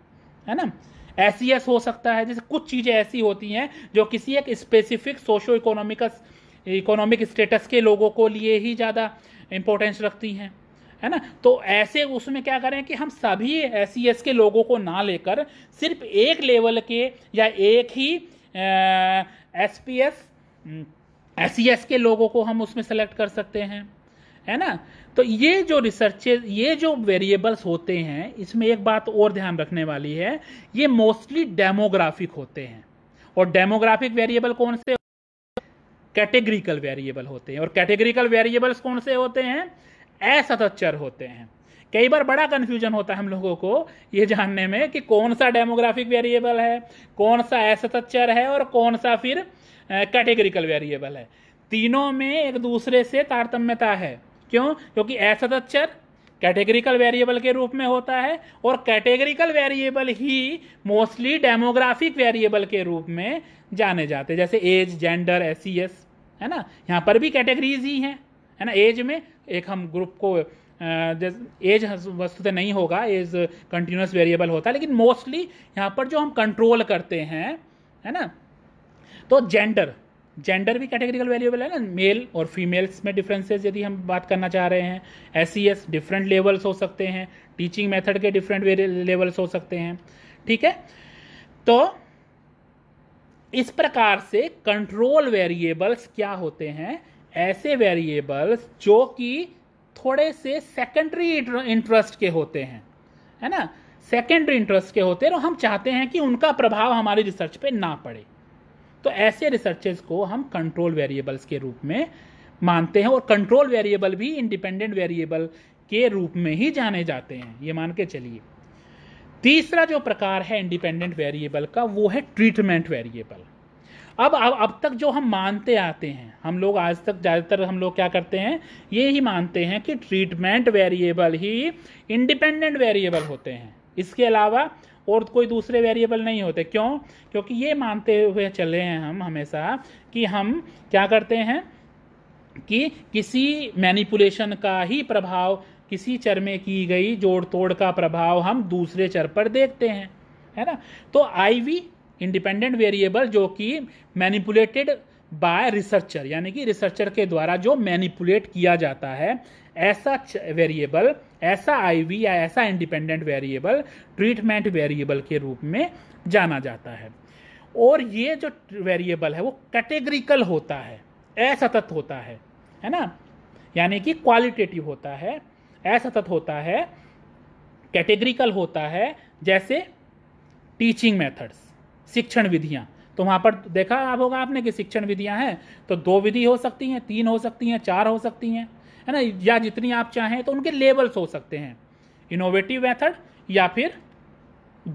है ना ऐसी हो सकता है जैसे कुछ चीज़ें ऐसी होती हैं जो किसी एक specific socio economic economic status के लोगों को लिए ही ज़्यादा इंपॉर्टेंस रखती हैं है ना तो ऐसे उसमें क्या करें कि हम सभी एस e के लोगों को ना लेकर सिर्फ एक लेवल के या एक ही एस पी एस एस के लोगों को हम उसमें सेलेक्ट कर सकते हैं है ना तो ये जो रिसर्चेज ये जो वेरिएबल्स होते हैं इसमें एक बात और ध्यान रखने वाली है ये मोस्टली डेमोग्राफिक होते हैं और डेमोग्राफिक वेरिएबल कौन से कैटेगरिकल वेरिएबल होते हैं और कैटेगरिकल वेरिएबल्स कौन से होते हैं असतच्चर होते हैं कई बार बड़ा कन्फ्यूजन होता है हम लोगों को ये जानने में कि कौन सा डेमोग्राफिक वेरिएबल है कौन सा असतच्चर है और कौन सा फिर कैटेगरिकल वेरिएबल है तीनों में एक दूसरे से तारतम्यता है क्यों क्योंकि असतच्चर कैटेगरिकल वेरिएबल के रूप में होता है और कैटेगरिकल वेरिएबल ही मोस्टली डेमोग्राफिक वेरिएबल के रूप में जाने जाते हैं जैसे एज जेंडर एस है ना यहाँ पर भी कैटेगरीज ही हैं है ना एज में एक हम ग्रुप को एज वस्तुतः नहीं होगा एज कंटिन्यूस वेरिएबल होता है लेकिन मोस्टली यहाँ पर जो हम कंट्रोल करते हैं है ना तो जेंडर जेंडर भी कैटेगरिकल वेरिएबल है ना मेल और फीमेल्स में डिफरेंसेस यदि हम बात करना चाह रहे हैं S C S different levels हो सकते हैं टीचिंग मेथड के डिफरेंट लेवल्स हो सकते हैं ठीक है तो इस प्रकार से कंट्रोल वेरिएबल्स क्या होते हैं ऐसे वेरिएबल्स जो कि थोड़े से सेकेंडरी इंटरेस्ट के होते हैं है ना सेकेंडरी इंटरेस्ट के होते हैं और हम चाहते हैं कि उनका प्रभाव हमारे रिसर्च पे ना पड़े तो ऐसे रिसर्चेज को हम कंट्रोल वेरिएबल्स के रूप में मानते हैं और कंट्रोल वेरिएबल भी इंडिपेंडेंट वेरिएबल के रूप में ही जाने जाते हैं ये मान के चलिए तीसरा जो प्रकार है इंडिपेंडेंट वेरिएबल का वो है ट्रीटमेंट वेरिएबल अब अब अब तक जो हम मानते आते हैं हम लोग आज तक ज़्यादातर हम लोग क्या करते हैं ये ही मानते हैं कि ट्रीटमेंट वेरिएबल ही इंडिपेंडेंट वेरिएबल होते हैं इसके अलावा और कोई दूसरे वेरिएबल नहीं होते क्यों क्योंकि ये मानते हुए चले हैं हम हमेशा कि हम क्या करते हैं कि किसी मैनिपुलेशन का ही प्रभाव किसी चर में की गई जोड़ तोड़ का प्रभाव हम दूसरे चर पर देखते हैं है ना तो आईवी इंडिपेंडेंट वेरिएबल जो कि मैनिपुलेटेड बाय रिसर्चर यानी कि रिसर्चर के द्वारा जो मैनिपुलेट किया जाता है ऐसा वेरिएबल ऐसा आईवी या ऐसा इंडिपेंडेंट वेरिएबल ट्रीटमेंट वेरिएबल के रूप में जाना जाता है और ये जो वेरिएबल है वो कैटेगरिकल होता है असतत होता है है ना यानी कि क्वालिटेटिव होता है असतत होता है कैटेगरिकल होता है जैसे टीचिंग मेथड्स शिक्षण विधियाँ तो वहाँ पर देखा आप होगा आपने कि शिक्षण विधियाँ हैं तो दो विधि हो सकती हैं तीन हो सकती हैं चार हो सकती हैं है ना या जितनी आप चाहें तो उनके लेवल्स हो सकते हैं इनोवेटिव मेथड या फिर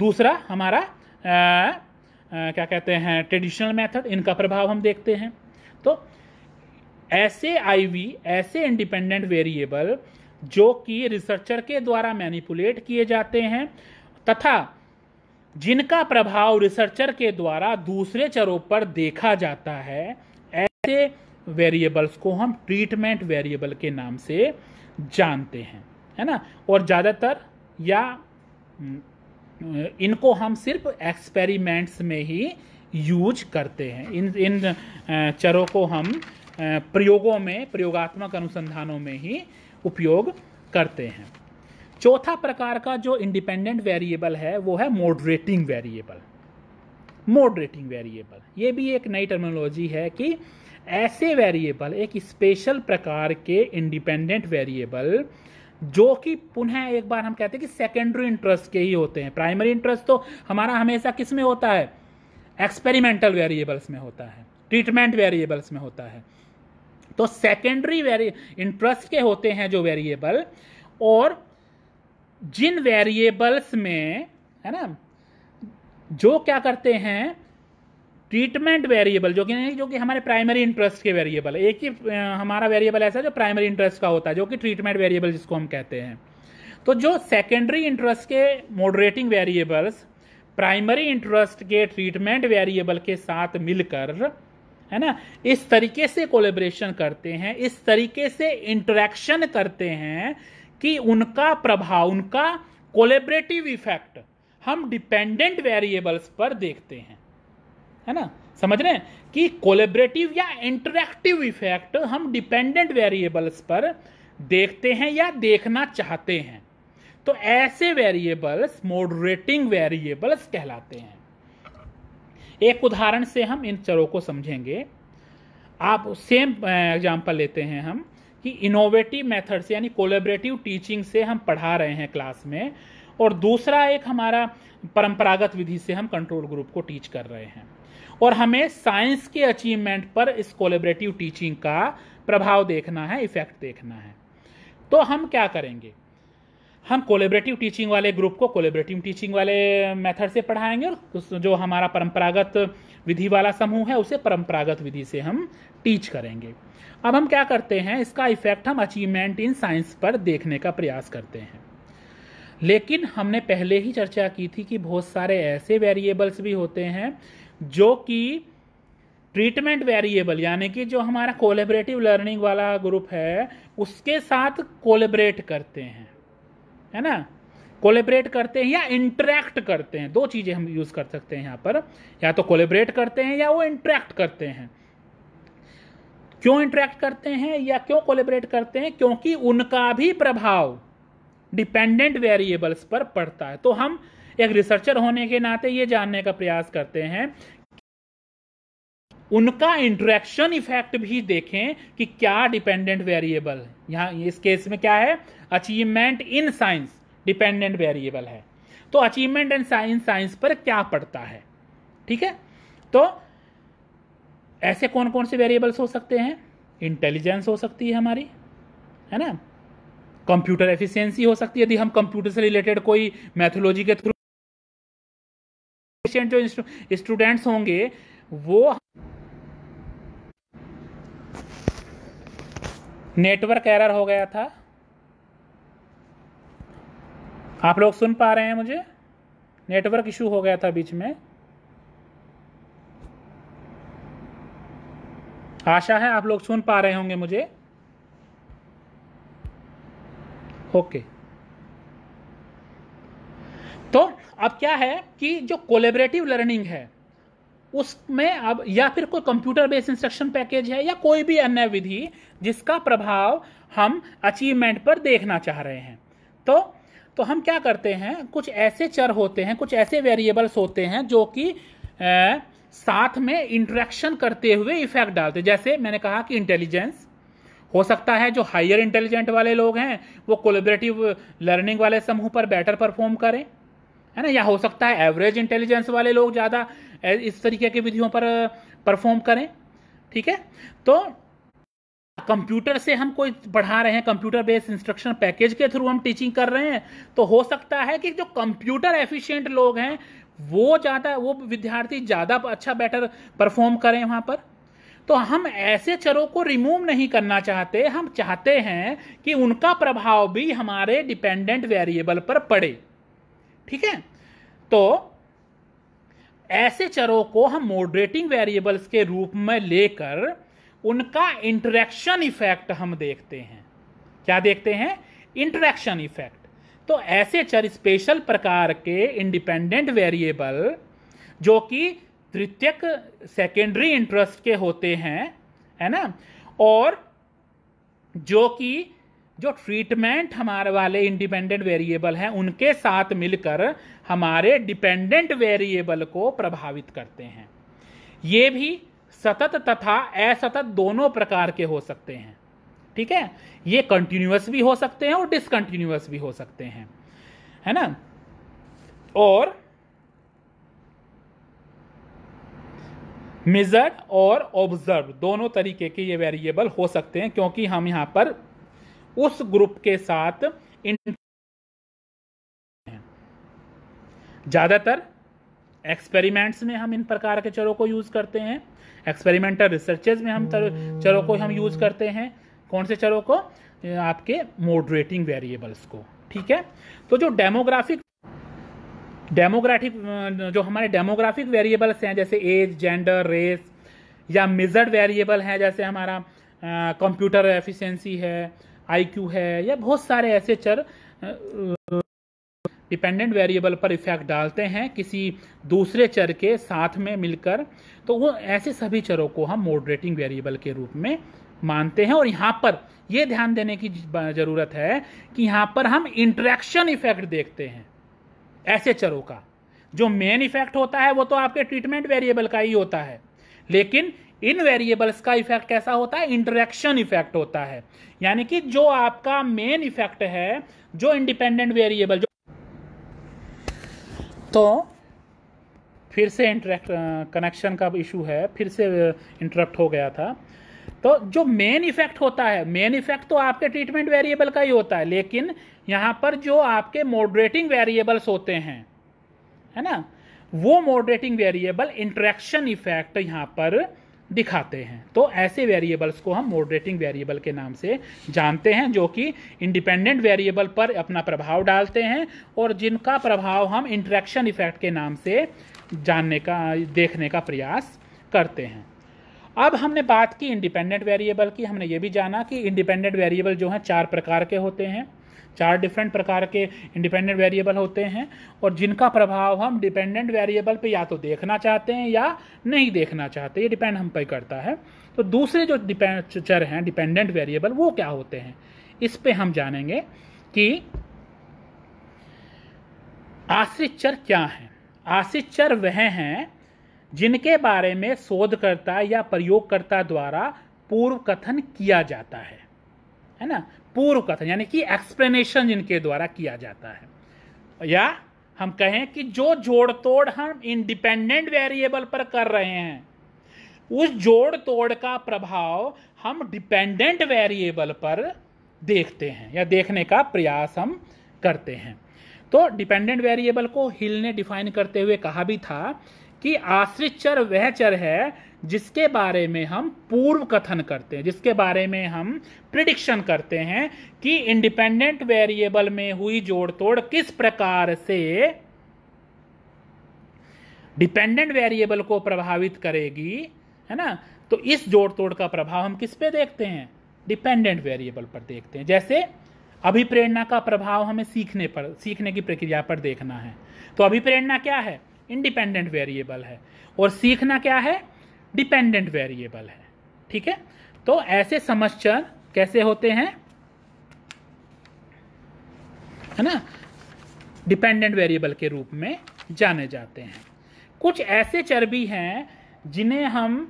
दूसरा हमारा आ, आ, क्या कहते हैं ट्रेडिशनल मेथड इनका प्रभाव हम देखते हैं तो ऐसे आईवी ऐसे इंडिपेंडेंट वेरिएबल जो कि रिसर्चर के द्वारा मैनिपुलेट किए जाते हैं तथा जिनका प्रभाव रिसर्चर के द्वारा दूसरे चरों पर देखा जाता है ऐसे वेरिएबल्स को हम ट्रीटमेंट वेरिएबल के नाम से जानते हैं है ना और ज़्यादातर या हम्म, इनको हम सिर्फ एक्सपेरिमेंट्स में ही यूज करते हैं इन इन चरों को हम प्रयोगों में प्रयोगात्मक अनुसंधानों में ही उपयोग करते हैं चौथा प्रकार का जो इंडिपेंडेंट वेरिएबल है वो है मॉडरेटिंग वेरिएबल मॉडरेटिंग वेरिएबल ये भी एक नई टर्मिनोलॉजी है कि ऐसे वेरिएबल एक स्पेशल प्रकार के इंडिपेंडेंट वेरिएबल जो कि पुनः एक बार हम कहते हैं कि सेकेंडरी इंटरेस्ट के ही होते हैं प्राइमरी इंटरेस्ट तो हमारा हमेशा किस में होता है एक्सपेरिमेंटल वेरिएबल्स में होता है ट्रीटमेंट वेरिएबल्स में होता है तो सेकेंडरी वेरिए इंटरेस्ट के होते हैं जो वेरिएबल और जिन वेरिएबल्स में है ना जो क्या करते हैं ट्रीटमेंट वेरिएबल जो कि जो कि हमारे प्राइमरी इंटरेस्ट के वेरिएबल एक ही हमारा वेरिएबल ऐसा है जो प्राइमरी इंटरेस्ट का होता है जो कि ट्रीटमेंट वेरिएबल जिसको हम कहते हैं तो जो सेकेंडरी इंटरेस्ट के मॉडरेटिंग वेरिएबल्स प्राइमरी इंटरेस्ट के ट्रीटमेंट वेरिएबल के साथ मिलकर है ना इस तरीके से कोलेब्रेशन करते हैं इस तरीके से इंटरेक्शन करते हैं कि उनका प्रभाव उनका कोलेबरेटिव इफेक्ट हम डिपेंडेंट वेरिएबल्स पर देखते हैं है ना समझ रहे हैं कि कोलेबरेटिव या इंटरेक्टिव इफेक्ट हम डिपेंडेंट वेरिएबल्स पर देखते हैं या देखना चाहते हैं तो ऐसे वेरिएबल्स मॉडरेटिंग वेरिएबल्स कहलाते हैं एक उदाहरण से हम इन चरों को समझेंगे आप सेम एग्जाम्पल eh, लेते हैं हम कि इनोवेटिव मेथड्स यानी कोलेबरेटिव टीचिंग से हम पढ़ा रहे हैं क्लास में और दूसरा एक हमारा परंपरागत विधि से हम कंट्रोल ग्रुप को टीच कर रहे हैं और हमें साइंस के अचीवमेंट पर इस कोलेबरेटिव टीचिंग का प्रभाव देखना है इफेक्ट देखना है तो हम क्या करेंगे हम कोलेबरेटिव टीचिंग वाले ग्रुप को कोलेबरेटिव टीचिंग वाले मेथड से पढ़ाएंगे और जो हमारा परंपरागत विधि वाला समूह है उसे परंपरागत विधि से हम टीच करेंगे अब हम क्या करते हैं इसका इफेक्ट हम अचीवमेंट इन साइंस पर देखने का प्रयास करते हैं लेकिन हमने पहले ही चर्चा की थी कि बहुत सारे ऐसे वेरिएबल्स भी होते हैं जो कि ट्रीटमेंट वेरिएबल यानी कि जो हमारा कोलेबरेटिव लर्निंग वाला ग्रुप है उसके साथ कोलेबरेट करते हैं है ना कोलेबरेट करते हैं या इंटरेक्ट करते हैं दो चीज़ें हम यूज़ कर सकते हैं यहाँ पर या तो कोलेबरेट करते हैं या वो इंटरेक्ट करते हैं क्यों इंटरेक्ट करते हैं या क्यों कोलेबरेट करते हैं क्योंकि उनका भी प्रभाव डिपेंडेंट वेरिएबल्स पर पड़ता है तो हम एक रिसर्चर होने के नाते ये जानने का प्रयास करते हैं उनका इंट्रैक्शन इफेक्ट भी देखें कि क्या डिपेंडेंट वेरिएबल यहां इस केस में क्या है achievement in science dependent variable है तो अचीवमेंट इन साइंस साइंस पर क्या पड़ता है ठीक है तो ऐसे कौन कौन से वेरिएबल्स हो सकते हैं इंटेलिजेंस हो सकती है हमारी है ना कंप्यूटर एफिशिएंसी हो सकती है यदि हम कंप्यूटर से रिलेटेड कोई मैथोलॉजी के थ्रू जो स्टूडेंट्स होंगे वो नेटवर्क एरर हो गया था आप लोग सुन पा रहे हैं मुझे नेटवर्क इशू हो गया था बीच में आशा है आप लोग सुन पा रहे होंगे मुझे ओके तो अब क्या है कि जो कोलेबरेटिव लर्निंग है उसमें अब या फिर कोई कंप्यूटर बेस्ड इंस्ट्रक्शन पैकेज है या कोई भी अन्य विधि जिसका प्रभाव हम अचीवमेंट पर देखना चाह रहे हैं तो तो हम क्या करते हैं कुछ ऐसे चर होते हैं कुछ ऐसे वेरिएबल्स होते हैं जो कि साथ में इंट्रैक्शन करते हुए इफेक्ट डालते जैसे मैंने कहा कि इंटेलिजेंस हो सकता है जो हायर इंटेलिजेंट वाले लोग हैं वो कोलेबरेटिव लर्निंग वाले समूह पर बेटर परफॉर्म करें है ना या हो सकता है एवरेज इंटेलिजेंस वाले लोग ज़्यादा इस तरीके की विधियों पर परफॉर्म करें ठीक है तो कंप्यूटर से हम कोई पढ़ा रहे हैं कंप्यूटर बेस्ड इंस्ट्रक्शन पैकेज के थ्रू हम टीचिंग कर रहे हैं तो हो सकता है कि जो कंप्यूटर एफिशिएंट लोग हैं वो ज़्यादा वो विद्यार्थी ज़्यादा अच्छा बेटर परफॉर्म करें वहां पर तो हम ऐसे चरों को रिमूव नहीं करना चाहते हम चाहते हैं कि उनका प्रभाव भी हमारे डिपेंडेंट वेरिएबल पर पड़े ठीक है तो ऐसे चरों को हम मॉडरेटिंग वेरिएबल्स के रूप में लेकर उनका इंटरेक्शन इफेक्ट हम देखते हैं क्या देखते हैं इंटरेक्शन इफेक्ट तो ऐसे चर स्पेशल प्रकार के इंडिपेंडेंट वेरिएबल जो कि तृतीयक सेकेंडरी इंटरेस्ट के होते हैं है ना और जो कि जो ट्रीटमेंट हमारे वाले इंडिपेंडेंट वेरिएबल हैं उनके साथ मिलकर हमारे डिपेंडेंट वेरिएबल को प्रभावित करते हैं ये भी सतत तथा असतत दोनों प्रकार के हो सकते हैं ठीक है ये कंटिन्यूस भी हो सकते हैं और डिसकंटिन्यूस भी हो सकते हैं है ना और मेजर्ड और ऑब्जर्व दोनों तरीके के ये वेरिएबल हो सकते हैं क्योंकि हम यहां पर उस ग्रुप के साथ ज़्यादातर एक्सपेरिमेंट्स में हम इन प्रकार के चरों को यूज़ करते हैं एक्सपेरिमेंटल रिसर्चेज में हम चरों को हम यूज़ करते हैं कौन से चरों को आपके मोडरेटिंग वेरिएबल्स को ठीक है तो जो डेमोग्राफिक डेमोग्राफिक जो हमारे डेमोग्राफिक वेरिएबल्स हैं जैसे एज जेंडर रेस या मिजर्ड वेरिएबल हैं जैसे हमारा कंप्यूटर एफिशिएंसी है आईक्यू है या बहुत सारे ऐसे चर डिपेंडेंट वेरिएबल पर इफेक्ट डालते हैं किसी दूसरे चर के साथ में मिलकर तो वो ऐसे सभी चरों को हम मोडरेटिंग वेरिएबल के रूप में मानते हैं और यहां पर यह ध्यान देने की जरूरत है कि यहां पर हम इंट्रैक्शन इफेक्ट देखते हैं ऐसे चरों का जो मेन इफेक्ट होता है वो तो आपके ट्रीटमेंट वेरिएबल का ही होता है लेकिन इन वेरिएबल्स का इफेक्ट कैसा होता है इंटरेक्शन इफेक्ट होता है यानी कि जो आपका मेन इफेक्ट है जो इंडिपेंडेंट वेरिएबल जो तो फिर से इंटरेक्ट कनेक्शन का इशू है फिर से इंटरप्ट हो गया था तो जो मेन इफेक्ट होता है मेन इफेक्ट तो आपके ट्रीटमेंट वेरिएबल का ही होता है लेकिन यहाँ पर जो आपके मॉडरेटिंग वेरिएबल्स होते हैं है ना वो मॉडरेटिंग वेरिएबल इंट्रैक्शन इफेक्ट यहाँ पर दिखाते हैं तो ऐसे वेरिएबल्स को हम मॉडरेटिंग वेरिएबल के नाम से जानते हैं जो कि इंडिपेंडेंट वेरिएबल पर अपना प्रभाव डालते हैं और जिनका प्रभाव हम इंट्रैक्शन इफेक्ट के नाम से जानने का देखने का प्रयास करते हैं अब हमने बात की इंडिपेंडेंट वेरिएबल की हमने ये भी जाना कि इंडिपेंडेंट वेरिएबल जो हैं चार प्रकार के होते हैं चार डिफरेंट प्रकार के इंडिपेंडेंट वेरिएबल होते हैं और जिनका प्रभाव हम डिपेंडेंट वेरिएबल पे या तो देखना चाहते हैं या नहीं देखना चाहते ये डिपेंड हम पे करता है तो दूसरे जो चर हैं डिपेंडेंट वेरिएबल वो क्या होते हैं इस पे हम जानेंगे कि आश्रित चर क्या हैं आश्रित चर वह हैं जिनके बारे में शोधकर्ता या प्रयोगकर्ता द्वारा पूर्व कथन किया जाता है है ना पूर्व कथन यानी कि एक्सप्लेनेशन जिनके द्वारा किया जाता है या हम कहें कि जो जोड़ तोड़ हम इंडिपेंडेंट वेरिएबल पर कर रहे हैं उस जोड़ तोड़ का प्रभाव हम डिपेंडेंट वेरिएबल पर देखते हैं या देखने का प्रयास हम करते हैं तो डिपेंडेंट वेरिएबल को हिल ने डिफाइन करते हुए कहा भी था कि आश्रित चर वह चर है जिसके बारे में हम पूर्व कथन करते हैं जिसके बारे में हम प्रिडिक्शन करते हैं कि इंडिपेंडेंट वेरिएबल में हुई जोड़ तोड़ किस प्रकार से डिपेंडेंट वेरिएबल को प्रभावित करेगी है ना तो इस जोड़ तोड़ का प्रभाव हम किस पे देखते हैं डिपेंडेंट वेरिएबल पर देखते हैं जैसे अभिप्रेरणा का प्रभाव हमें सीखने पर सीखने की प्रक्रिया पर देखना है तो अभिप्रेरणा क्या है इंडिपेंडेंट वेरिएबल है और सीखना क्या है डिपेंडेंट वेरिएबल है ठीक है तो ऐसे समस्चर कैसे होते हैं है ना डिपेंडेंट वेरिएबल के रूप में जाने जाते हैं कुछ ऐसे चर भी हैं जिन्हें हम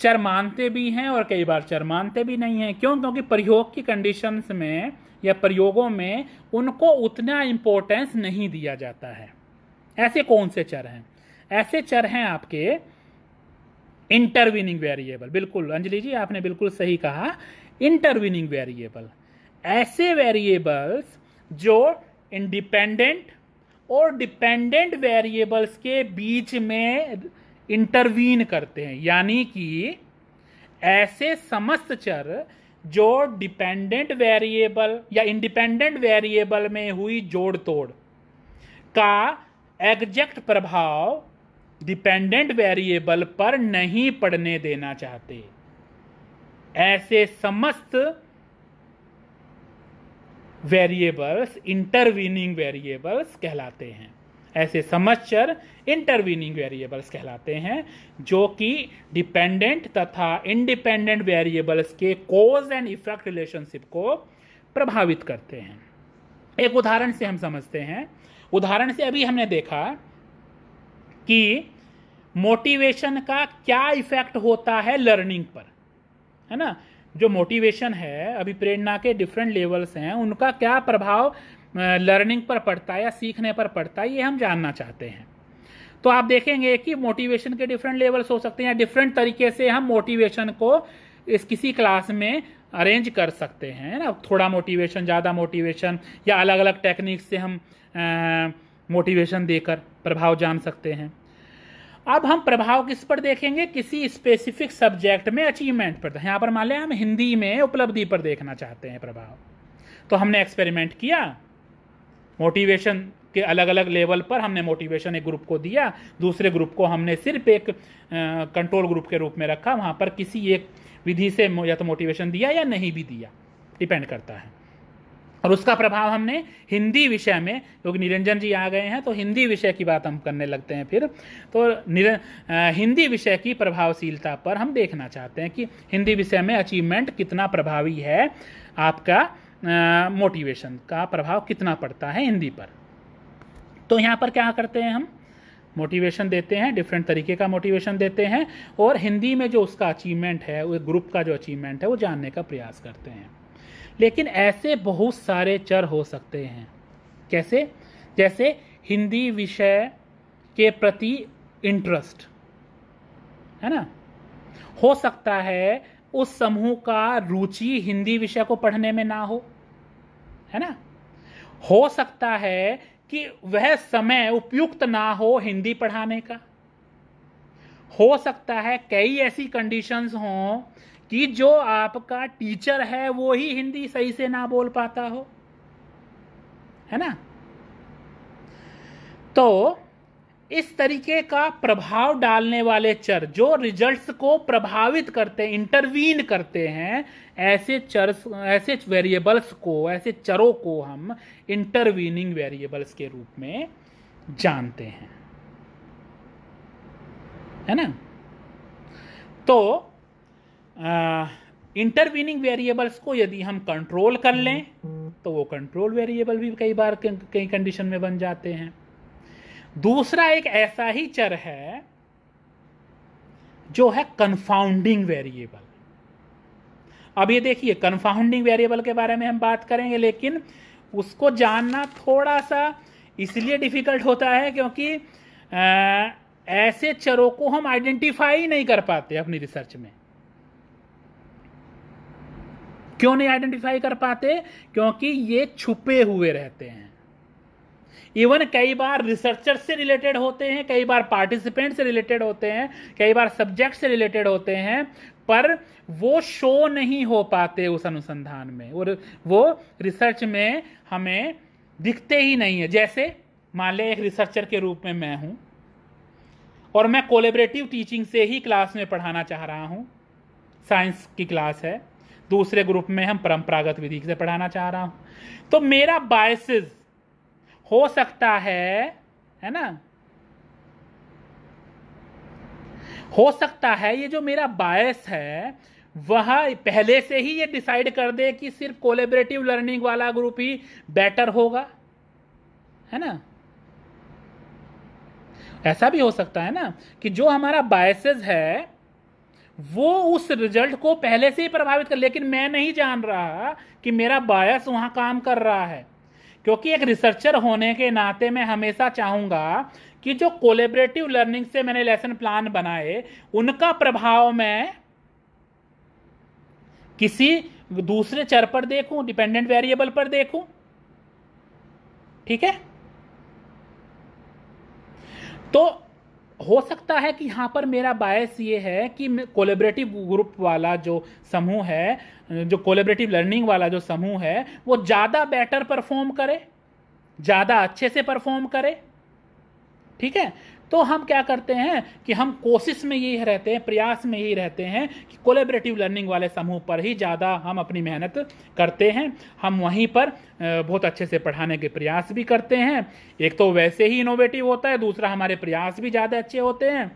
चर मानते भी हैं और कई बार चर मानते भी नहीं हैं क्यों क्योंकि प्रयोग की कंडीशंस में या प्रयोगों में उनको उतना इम्पोर्टेंस नहीं दिया जाता है ऐसे कौन से चर हैं ऐसे चर हैं आपके इंटरविनिंग वेरिएबल बिल्कुल अंजलि जी आपने बिल्कुल सही कहा इंटरविनिंग वेरिएबल ऐसे वेरिएबल्स जो इंडिपेंडेंट और डिपेंडेंट वेरिएबल्स के बीच में इंटरवीन करते हैं यानी कि ऐसे समस्त चर जो डिपेंडेंट वेरिएबल या इंडिपेंडेंट वेरिएबल में हुई जोड़ तोड़ का एग्जैक्ट प्रभाव डिपेंडेंट वेरिएबल पर नहीं पड़ने देना चाहते ऐसे समस्त वेरिएबल्स इंटरवीनिंग वेरिएबल्स कहलाते हैं ऐसे समस्चर इंटरवीनिंग वेरिएबल्स कहलाते हैं जो कि डिपेंडेंट तथा इंडिपेंडेंट वेरिएबल्स के कोज एंड इफेक्ट रिलेशनशिप को प्रभावित करते हैं एक उदाहरण से हम समझते हैं उदाहरण से अभी हमने देखा कि मोटिवेशन का क्या इफेक्ट होता है लर्निंग पर है ना जो मोटिवेशन है अभी प्रेरणा के डिफरेंट लेवल्स हैं उनका क्या प्रभाव लर्निंग पर पड़ता है या सीखने पर पड़ता है ये हम जानना चाहते हैं तो आप देखेंगे कि मोटिवेशन के डिफरेंट लेवल्स हो सकते हैं या डिफरेंट तरीके से हम मोटिवेशन को इस किसी क्लास में अरेंज कर सकते हैं ना थोड़ा मोटिवेशन ज़्यादा मोटिवेशन या अलग अलग टेक्निक्स से हम मोटिवेशन देकर प्रभाव जान सकते हैं अब हम प्रभाव किस पर देखेंगे किसी स्पेसिफिक सब्जेक्ट में अचीवमेंट पर तो यहाँ पर मान लें हम हिंदी में उपलब्धि पर देखना चाहते हैं प्रभाव तो हमने एक्सपेरिमेंट किया मोटिवेशन के अलग अलग लेवल पर हमने मोटिवेशन एक ग्रुप को दिया दूसरे ग्रुप को हमने सिर्फ एक कंट्रोल ग्रुप के रूप में रखा वहाँ पर किसी एक विधि से या तो मोटिवेशन दिया या नहीं भी दिया डिपेंड करता है और उसका प्रभाव हमने हिंदी विषय में क्योंकि निरंजन जी आ गए हैं तो हिंदी विषय की बात हम करने लगते हैं फिर तो निर हिंदी विषय की प्रभावशीलता पर हम देखना चाहते हैं कि हिंदी विषय में अचीवमेंट कितना प्रभावी है आपका मोटिवेशन का प्रभाव कितना पड़ता है हिंदी पर तो यहाँ पर क्या करते हैं हम मोटिवेशन देते हैं डिफरेंट तरीके का मोटिवेशन देते हैं और हिंदी में जो उसका अचीवमेंट है वो ग्रुप का जो अचीवमेंट है वो जानने का प्रयास करते हैं लेकिन ऐसे बहुत सारे चर हो सकते हैं कैसे जैसे हिंदी विषय के प्रति इंटरेस्ट है ना हो सकता है उस समूह का रुचि हिंदी विषय को पढ़ने में ना हो है ना हो सकता है कि वह समय उपयुक्त ना हो हिंदी पढ़ाने का हो सकता है कई ऐसी कंडीशंस हों कि जो आपका टीचर है वो ही हिंदी सही से ना बोल पाता हो है ना तो इस तरीके का प्रभाव डालने वाले चर जो रिजल्ट्स को प्रभावित करते हैं इंटरवीन करते हैं ऐसे चर ऐसे वेरिएबल्स को ऐसे चरों को हम इंटरवीनिंग वेरिएबल्स के रूप में जानते हैं है ना तो इंटरवीनिंग वेरिएबल्स को यदि हम कंट्रोल कर लें तो वो कंट्रोल वेरिएबल भी कई बार कई कंडीशन में बन जाते हैं दूसरा एक ऐसा ही चर है जो है कंफाउंडिंग वेरिएबल अब ये देखिए कंफाउंडिंग वेरिएबल के बारे में हम बात करेंगे लेकिन उसको जानना थोड़ा सा इसलिए डिफिकल्ट होता है क्योंकि ऐसे चरों को हम आइडेंटिफाई नहीं कर पाते अपनी रिसर्च में क्यों नहीं आइडेंटिफाई कर पाते क्योंकि ये छुपे हुए रहते हैं इवन कई बार रिसर्चर से रिलेटेड होते हैं कई बार पार्टिसिपेंट से रिलेटेड होते हैं कई बार सब्जेक्ट से रिलेटेड होते हैं पर वो शो नहीं हो पाते उस अनुसंधान में और वो रिसर्च में हमें दिखते ही नहीं है जैसे मान लें एक रिसर्चर के रूप में मैं हूं और मैं कोलेबरेटिव टीचिंग से ही क्लास में पढ़ाना चाह रहा हूँ साइंस की क्लास है दूसरे ग्रुप में हम परंपरागत विधि से पढ़ाना चाह रहा हूँ तो मेरा बायसेस हो सकता है है ना हो सकता है ये जो मेरा बायस है वह पहले से ही ये डिसाइड कर दे कि सिर्फ कोलेबरेटिव लर्निंग वाला ग्रुप ही बेटर होगा है ना ऐसा भी हो सकता है ना कि जो हमारा बायसेस है वो उस रिजल्ट को पहले से ही प्रभावित कर लेकिन मैं नहीं जान रहा कि मेरा बायस वहां काम कर रहा है क्योंकि एक रिसर्चर होने के नाते मैं हमेशा चाहूंगा कि जो कोलेबरेटिव लर्निंग से मैंने लेसन प्लान बनाए उनका प्रभाव मैं किसी दूसरे चर पर देखूं डिपेंडेंट वेरिएबल पर देखूं ठीक है तो हो सकता है कि यहाँ पर मेरा बायस ये है कि कोलेबरेटिव ग्रुप वाला जो समूह है जो कोलेबरेटिव लर्निंग वाला जो समूह है वो ज़्यादा बेटर परफॉर्म करे ज़्यादा अच्छे से परफॉर्म करे ठीक है तो हम क्या करते हैं कि हम कोशिश में यही रहते हैं प्रयास में यही रहते हैं कि कोलेबरेटिव लर्निंग वाले समूह पर ही ज़्यादा हम अपनी मेहनत करते हैं हम वहीं पर बहुत अच्छे से पढ़ाने के प्रयास भी करते हैं एक तो वैसे ही इनोवेटिव होता है दूसरा हमारे प्रयास भी ज़्यादा अच्छे होते हैं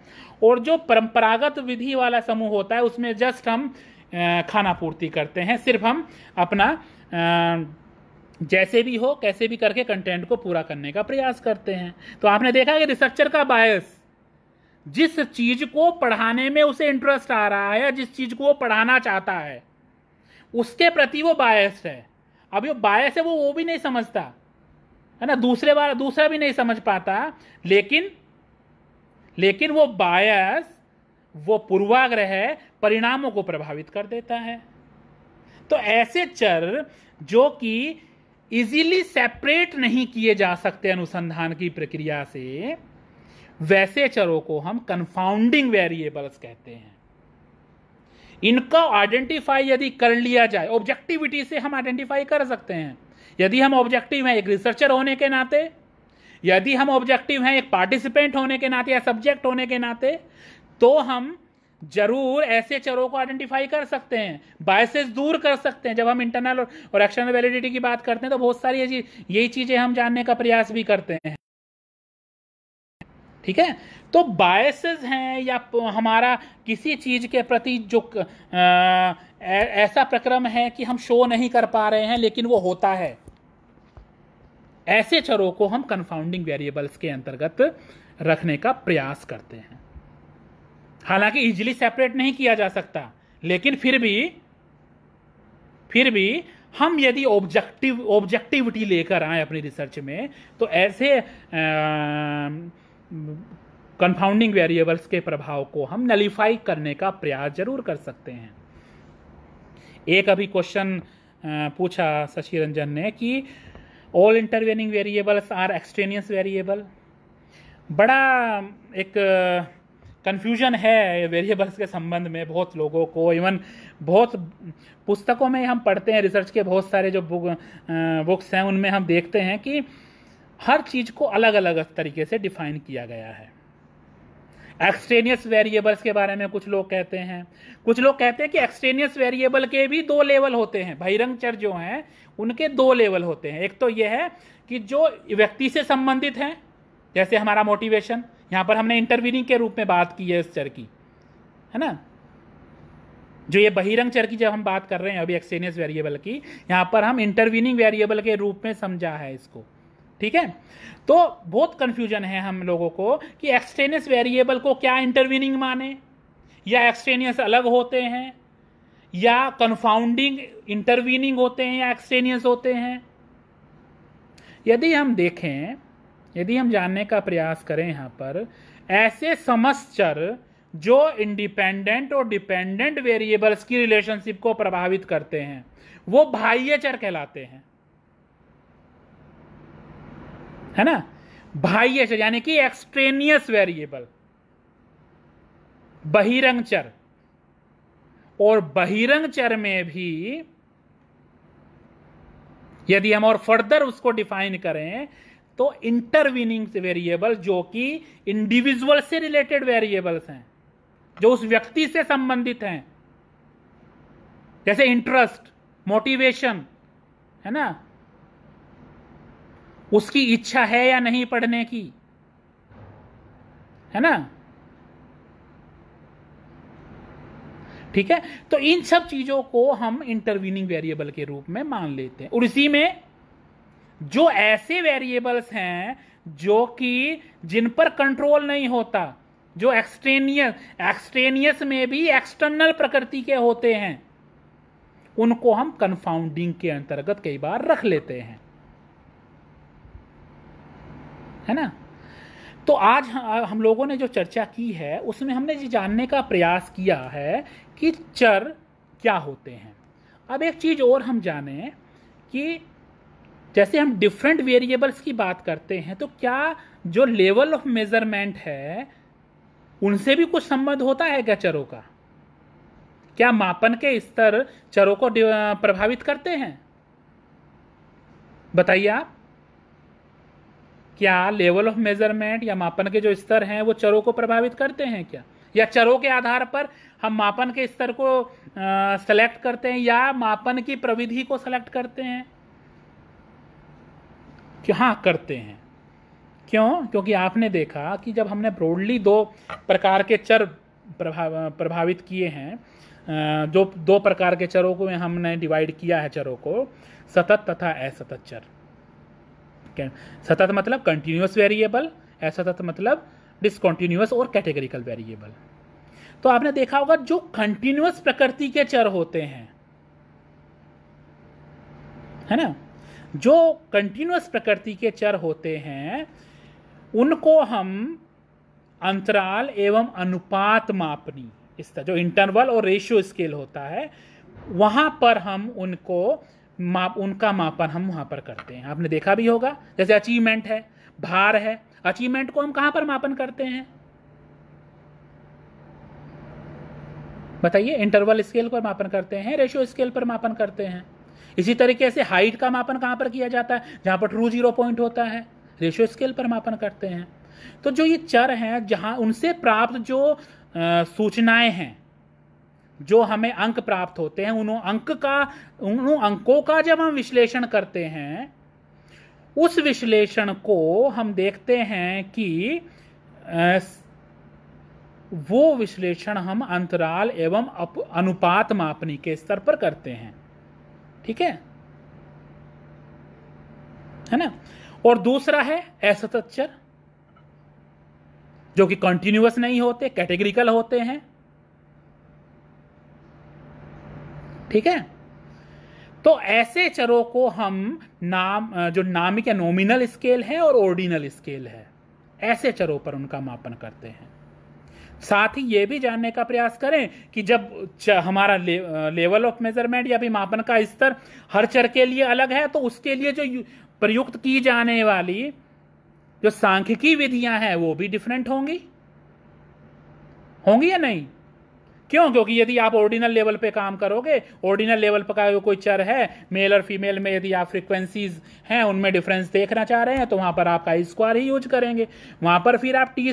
और जो परंपरागत विधि वाला समूह होता है उसमें जस्ट हम खाना पूर्ति करते हैं सिर्फ हम अपना जैसे भी हो कैसे भी करके कंटेंट को पूरा करने का प्रयास करते हैं तो आपने देखा कि रिसर्चर का बायस जिस चीज को पढ़ाने में उसे इंटरेस्ट आ रहा है या जिस चीज को वो पढ़ाना चाहता है उसके प्रति वो बायस्ड है अब ये बायस है वो वो भी नहीं समझता है ना दूसरे बार दूसरा भी नहीं समझ पाता लेकिन लेकिन वो बायस वो पूर्वाग्रह परिणामों को प्रभावित कर देता है तो ऐसे चर जो कि इजीली सेपरेट नहीं किए जा सकते अनुसंधान की प्रक्रिया से वैसे चरों को हम कंफाउंडिंग वेरिएबल्स कहते हैं इनका आइडेंटिफाई यदि कर लिया जाए ऑब्जेक्टिविटी से हम आइडेंटिफाई कर सकते हैं यदि हम ऑब्जेक्टिव हैं एक रिसर्चर होने के नाते यदि हम ऑब्जेक्टिव हैं एक पार्टिसिपेंट होने के नाते या सब्जेक्ट होने के नाते तो हम जरूर ऐसे चरों को आइडेंटिफाई कर सकते हैं बायसेस दूर कर सकते हैं जब हम इंटरनल और, और एक्सटर्नल वैलिडिटी की बात करते हैं तो बहुत सारी यही चीजें हम जानने का प्रयास भी करते हैं ठीक है तो बायसेस हैं या हमारा किसी चीज के प्रति जो आ, ऐसा प्रक्रम है कि हम शो नहीं कर पा रहे हैं लेकिन वो होता है ऐसे चरों को हम कंफाउंडिंग वेरिएबल्स के अंतर्गत रखने का प्रयास करते हैं हालांकि इजिली सेपरेट नहीं किया जा सकता लेकिन फिर भी फिर भी हम यदि ऑब्जेक्टिव ऑब्जेक्टिविटी लेकर आए अपनी रिसर्च में तो ऐसे कंफाउंडिंग वेरिएबल्स के प्रभाव को हम नलीफाई करने का प्रयास जरूर कर सकते हैं एक अभी क्वेश्चन पूछा शशि रंजन ने कि all intervening variables are extraneous variable बड़ा एक कन्फ्यूजन है वेरिएबल्स के संबंध में बहुत लोगों को इवन बहुत पुस्तकों में हम पढ़ते हैं रिसर्च के बहुत सारे जो बुक बुक्स हैं उनमें हम देखते हैं कि हर चीज़ को अलग अलग तरीके से डिफाइन किया गया है एक्सट्रेनियस वेरिएबल्स के बारे में कुछ लोग कहते हैं कुछ लोग कहते हैं कि एक्सट्रेनियस वेरिएबल के भी दो लेवल होते हैं भैरंग चर जो हैं उनके दो लेवल होते हैं एक तो यह है कि जो व्यक्ति से संबंधित हैं जैसे हमारा मोटिवेशन यहां पर हमने इंटरवीनिंग के रूप में बात की है इस चर की है ना जो ये बहिरंग चर की जब हम बात कर रहे हैं अभी एक्सटेनियस वेरिएबल की यहां पर हम इंटरवीनिंग वेरिएबल के रूप में समझा है इसको ठीक है तो बहुत कंफ्यूजन है हम लोगों को कि एक्सटेनियस वेरिएबल को क्या इंटरवीनिंग माने या एक्सटेनियस अलग होते हैं या कंफाउंडिंग इंटरवीनिंग होते हैं या एक्सटेनियस होते हैं यदि हम देखें यदि हम जानने का प्रयास करें यहाँ पर ऐसे समस्त चर जो इंडिपेंडेंट और डिपेंडेंट वेरिएबल्स की रिलेशनशिप को प्रभावित करते हैं वो बाह्य चर कहलाते हैं है ना बाह्यचर चर यानी कि एक्सट्रेनियस वेरिएबल बहिरंग चर और बहिरंग चर में भी यदि हम और फर्दर उसको डिफाइन करें तो इंटरवीनिंग वेरिएबल जो कि इंडिविजुअल से रिलेटेड वेरिएबल्स हैं जो उस व्यक्ति से संबंधित हैं जैसे इंटरेस्ट मोटिवेशन है ना उसकी इच्छा है या नहीं पढ़ने की है ना ठीक है तो इन सब चीजों को हम इंटरवीनिंग वेरिएबल के रूप में मान लेते हैं और इसी में जो ऐसे वेरिएबल्स हैं जो कि जिन पर कंट्रोल नहीं होता जो एक्सट्रेनियस एक्सट्रेनियस में भी एक्सटर्नल प्रकृति के होते हैं उनको हम कंफाउंडिंग के अंतर्गत कई बार रख लेते हैं है ना तो आज हम लोगों ने जो चर्चा की है उसमें हमने ये जानने का प्रयास किया है कि चर क्या होते हैं अब एक चीज और हम जाने कि जैसे हम डिफरेंट वेरिएबल्स की बात करते हैं तो क्या जो लेवल ऑफ मेजरमेंट है उनसे भी कुछ संबंध होता है क्या चरों का क्या मापन के स्तर चरों को प्रभावित करते हैं बताइए आप क्या लेवल ऑफ मेजरमेंट या मापन के जो स्तर हैं वो चरों को प्रभावित करते हैं क्या या चरों के आधार पर हम मापन के स्तर को सेलेक्ट करते हैं या मापन की प्रविधि को सेलेक्ट करते हैं क्यों हाँ करते हैं क्यों क्योंकि आपने देखा कि जब हमने ब्रोडली दो प्रकार के चर प्रभाव प्रभावित किए हैं जो दो प्रकार के चरों को हमने डिवाइड किया है चरों को सतत तथा असतत चर सतत मतलब कंटिन्यूस वेरिएबल असतत मतलब डिसकॉन्टिन्यूस और कैटेगरिकल वेरिएबल तो आपने देखा होगा जो कंटिन्यूस प्रकृति के चर होते हैं है ना जो कंटिन्यूस प्रकृति के चर होते हैं उनको हम अंतराल एवं अनुपात मापनी इस तरह जो इंटरवल और रेशियो स्केल होता है वहां पर हम उनको माप उनका मापन हम वहां पर करते हैं आपने देखा भी होगा जैसे अचीवमेंट है भार है अचीवमेंट को हम कहां पर मापन करते हैं बताइए इंटरवल स्केल पर मापन करते हैं रेशियो स्केल पर मापन करते हैं इसी तरीके से हाइट का मापन कहाँ पर किया जाता है जहाँ पर ट्रू जीरो पॉइंट होता है रेशियो स्केल पर मापन करते हैं तो जो ये चर हैं जहाँ उनसे प्राप्त जो सूचनाएं हैं जो हमें अंक प्राप्त होते हैं उन अंक का उन अंकों का जब हम विश्लेषण करते हैं उस विश्लेषण को हम देखते हैं कि वो विश्लेषण हम अंतराल एवं अनुपात मापनी के स्तर पर करते हैं ठीक है है ना और दूसरा है असतच्चर जो कि कंटिन्यूअस नहीं होते कैटेगरिकल होते हैं ठीक है तो ऐसे चरों को हम नाम जो नामिक या नोमिनल स्केल है और ओर्डिनल स्केल है ऐसे चरों पर उनका मापन करते हैं साथ ही ये भी जानने का प्रयास करें कि जब हमारा ले, लेवल ऑफ मेजरमेंट या भी मापन का स्तर हर चर के लिए अलग है तो उसके लिए जो प्रयुक्त की जाने वाली जो सांख्यिकी विधियां हैं वो भी डिफरेंट होंगी होंगी या नहीं क्यों क्योंकि यदि आप ऑर्डिनल लेवल पे काम करोगे ऑर्डिनल लेवल पर का कोई चर है मेल और फीमेल में यदि आप फ्रीक्वेंसीज हैं उनमें डिफरेंस देखना चाह रहे हैं तो वहां पर आप स्क्वायर ही यूज करेंगे वहां पर फिर आप टी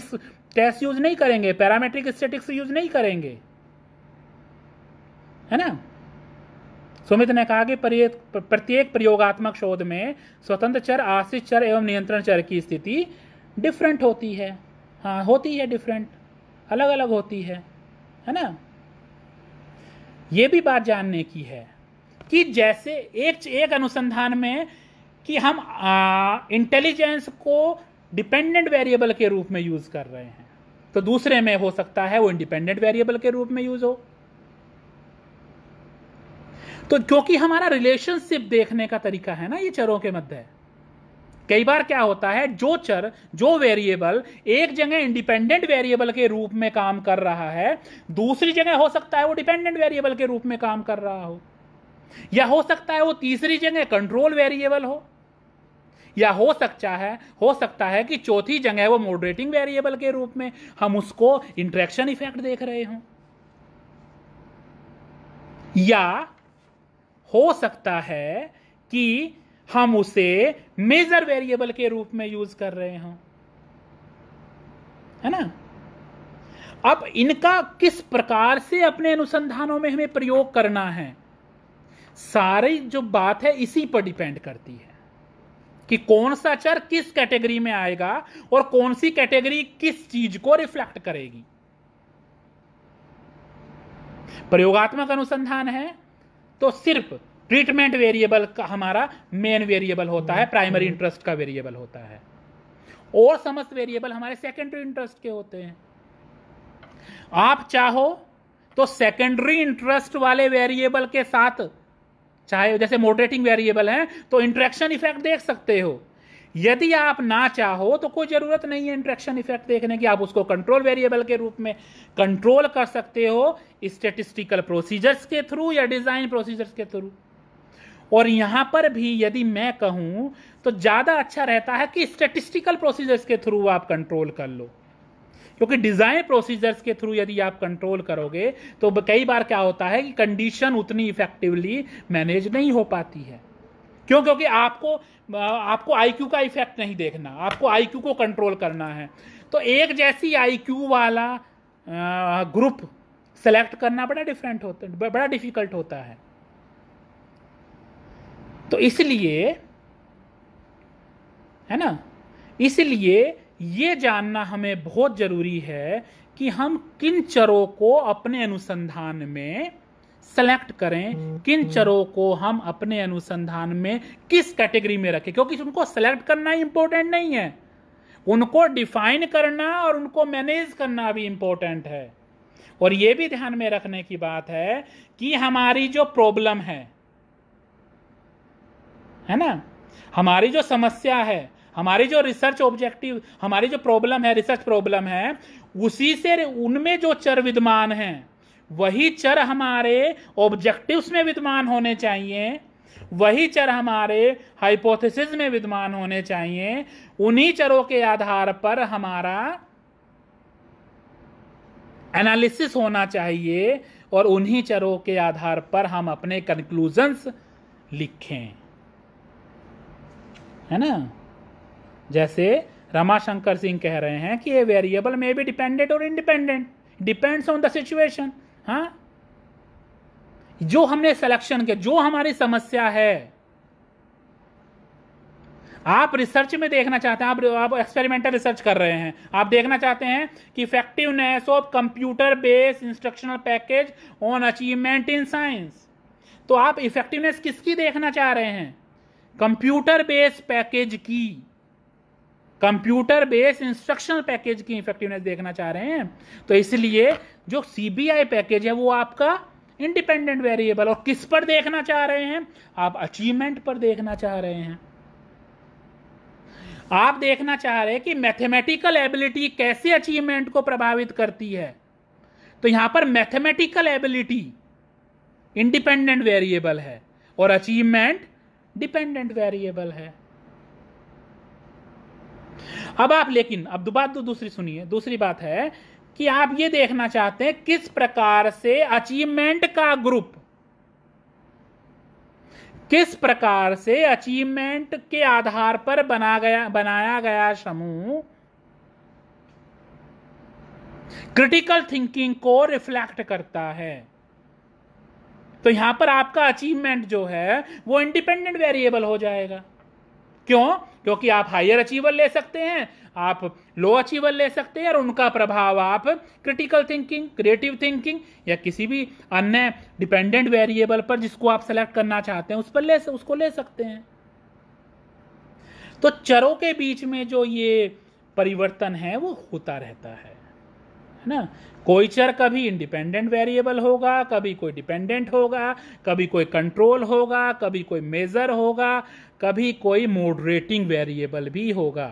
टेस्ट यूज नहीं करेंगे पैरामेट्रिक स्टेटिक्स यूज नहीं करेंगे है ना सुमित ने कहा कि प्रत्येक प्रयोगात्मक शोध में स्वतंत्र चर आश्रित चर एवं नियंत्रण चर की स्थिति डिफरेंट होती है हाँ होती है डिफरेंट अलग अलग होती है है ना ये भी बात जानने की है कि जैसे एक एक अनुसंधान में कि हम इंटेलिजेंस को डिपेंडेंट वेरिएबल के रूप में यूज कर रहे हैं तो दूसरे में हो सकता है वो इंडिपेंडेंट वेरिएबल के रूप में यूज हो तो क्योंकि हमारा रिलेशनशिप देखने का तरीका है ना ये चरों के मध्य कई बार क्या होता है जो चर जो वेरिएबल एक जगह इंडिपेंडेंट वेरिएबल के रूप में काम कर रहा है दूसरी जगह हो सकता है वो डिपेंडेंट वेरिएबल के रूप में काम कर रहा हो या हो सकता है वो तीसरी जगह कंट्रोल वेरिएबल हो या हो सकता है हो सकता है कि चौथी जंग है वो मॉडरेटिंग वेरिएबल के रूप में हम उसको इंट्रैक्शन इफेक्ट देख रहे हों या हो सकता है कि हम उसे मेजर वेरिएबल के रूप में यूज कर रहे हों है ना अब इनका किस प्रकार से अपने अनुसंधानों में हमें प्रयोग करना है सारी जो बात है इसी पर डिपेंड करती है कि कौन सा चर किस कैटेगरी में आएगा और कौन सी कैटेगरी किस चीज को रिफ्लेक्ट करेगी प्रयोगात्मक अनुसंधान है तो सिर्फ ट्रीटमेंट वेरिएबल का हमारा मेन वेरिएबल होता है प्राइमरी इंटरेस्ट का वेरिएबल होता है और समस्त वेरिएबल हमारे सेकेंडरी इंटरेस्ट के होते हैं आप चाहो तो सेकेंडरी इंटरेस्ट वाले वेरिएबल के साथ चाहे जैसे मोटरेटिंग वेरिएबल है तो इंट्रैक्शन इफेक्ट देख सकते हो यदि आप ना चाहो तो कोई ज़रूरत नहीं है इंट्रैक्शन इफेक्ट देखने की आप उसको कंट्रोल वेरिएबल के रूप में कंट्रोल कर सकते हो स्टेटिस्टिकल प्रोसीजर्स के थ्रू या डिज़ाइन प्रोसीजर्स के थ्रू और यहाँ पर भी यदि मैं कहूँ तो ज़्यादा अच्छा रहता है कि स्टेटिस्टिकल प्रोसीजर्स के थ्रू आप कंट्रोल कर लो क्योंकि डिज़ाइन प्रोसीजर्स के थ्रू यदि आप कंट्रोल करोगे तो कई बार क्या होता है कि कंडीशन उतनी इफेक्टिवली मैनेज नहीं हो पाती है क्यों क्योंकि आपको आपको आईक्यू का इफेक्ट नहीं देखना आपको आईक्यू को कंट्रोल करना है तो एक जैसी आईक्यू वाला ग्रुप सेलेक्ट करना बड़ा डिफरेंट होता है बड़ा डिफिकल्ट होता है तो इसलिए है ना इसलिए ये जानना हमें बहुत जरूरी है कि हम किन चरों को अपने अनुसंधान में सेलेक्ट करें हम्म, किन हम्म। चरों को हम अपने अनुसंधान में किस कैटेगरी में रखें क्योंकि उनको सेलेक्ट करना इंपॉर्टेंट नहीं है उनको डिफाइन करना और उनको मैनेज करना भी इंपॉर्टेंट है और यह भी ध्यान में रखने की बात है कि हमारी जो प्रॉब्लम है है ना हमारी जो समस्या है हमारी जो रिसर्च ऑब्जेक्टिव हमारी जो प्रॉब्लम है रिसर्च प्रॉब्लम है उसी से उनमें जो चर विद्यमान हैं वही चर हमारे ऑब्जेक्टिव्स में विद्यमान होने चाहिए वही चर हमारे हाइपोथेसिस में विद्यमान होने चाहिए उन्हीं चरों के आधार पर हमारा एनालिसिस होना चाहिए और उन्हीं चरों के आधार पर हम अपने कंक्लूजन्स लिखें है ना जैसे रमाशंकर सिंह कह रहे हैं कि ये वेरिएबल मे बी डिपेंडेंट और independent depends on the situation हाँ जो हमने सिलेक्शन के जो हमारी समस्या है आप रिसर्च में देखना चाहते हैं आप आप एक्सपेरिमेंटल रिसर्च कर रहे हैं आप देखना चाहते हैं कि effectiveness of computer based instructional package on achievement in science तो आप इफेक्टिवनेस किसकी देखना चाह रहे हैं कंप्यूटर बेस्ड पैकेज की कंप्यूटर बेस्ड इंस्ट्रक्शनल पैकेज की इफेक्टिवनेस देखना चाह रहे हैं तो इसलिए जो सीबीआई पैकेज है वो आपका इंडिपेंडेंट वेरिएबल और किस पर देखना चाह रहे हैं आप अचीवमेंट पर देखना चाह रहे हैं आप देखना चाह रहे हैं कि मैथमेटिकल एबिलिटी कैसे अचीवमेंट को प्रभावित करती है तो यहां पर मैथमेटिकल एबिलिटी इंडिपेंडेंट वेरिएबल है और अचीवमेंट डिपेंडेंट वेरिएबल है अब आप लेकिन अब बात तो दूसरी सुनिए दूसरी बात है कि आप ये देखना चाहते हैं किस प्रकार से अचीवमेंट का ग्रुप किस प्रकार से अचीवमेंट के आधार पर बना गया बनाया गया समूह क्रिटिकल थिंकिंग को रिफ्लेक्ट करता है तो यहां पर आपका अचीवमेंट जो है वो इंडिपेंडेंट वेरिएबल हो जाएगा क्यों क्योंकि आप हायर अचीवर ले सकते हैं आप लो अचीवर ले सकते हैं और उनका प्रभाव आप क्रिटिकल थिंकिंग क्रिएटिव थिंकिंग या किसी भी अन्य डिपेंडेंट वेरिएबल पर जिसको आप सेलेक्ट करना चाहते हैं उस पर ले उसको ले सकते हैं तो चरों के बीच में जो ये परिवर्तन है वो होता रहता है है ना कोई चर कभी इंडिपेंडेंट वेरिएबल होगा कभी कोई डिपेंडेंट होगा कभी कोई कंट्रोल होगा कभी कोई मेजर होगा कभी कोई मोडरेटिंग वेरिएबल भी होगा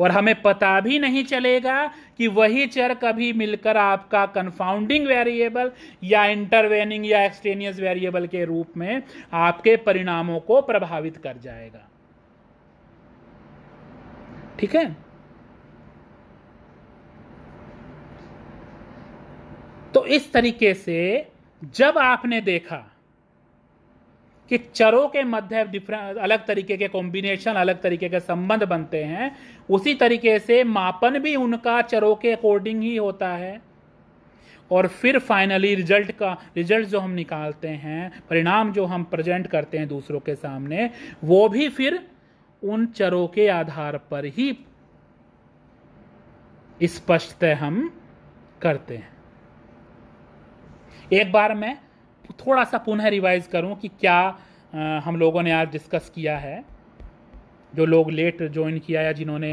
और हमें पता भी नहीं चलेगा कि वही चर कभी मिलकर आपका कंफाउंडिंग वेरिएबल या इंटरवेनिंग या एक्सटेनियस वेरिएबल के रूप में आपके परिणामों को प्रभावित कर जाएगा ठीक है तो इस तरीके से जब आपने देखा कि चरों के मध्य डिफरेंट अलग तरीके के कॉम्बिनेशन अलग तरीके के संबंध बनते हैं उसी तरीके से मापन भी उनका चरों के अकॉर्डिंग ही होता है और फिर फाइनली रिजल्ट का रिजल्ट जो हम निकालते हैं परिणाम जो हम प्रेजेंट करते हैं दूसरों के सामने वो भी फिर उन चरों के आधार पर ही स्पष्टतः हम करते हैं एक बार मैं थोड़ा सा पुनः रिवाइज़ करूं कि क्या आ, हम लोगों ने आज डिस्कस किया है जो लोग लेट ज्वाइन किया या जिन्होंने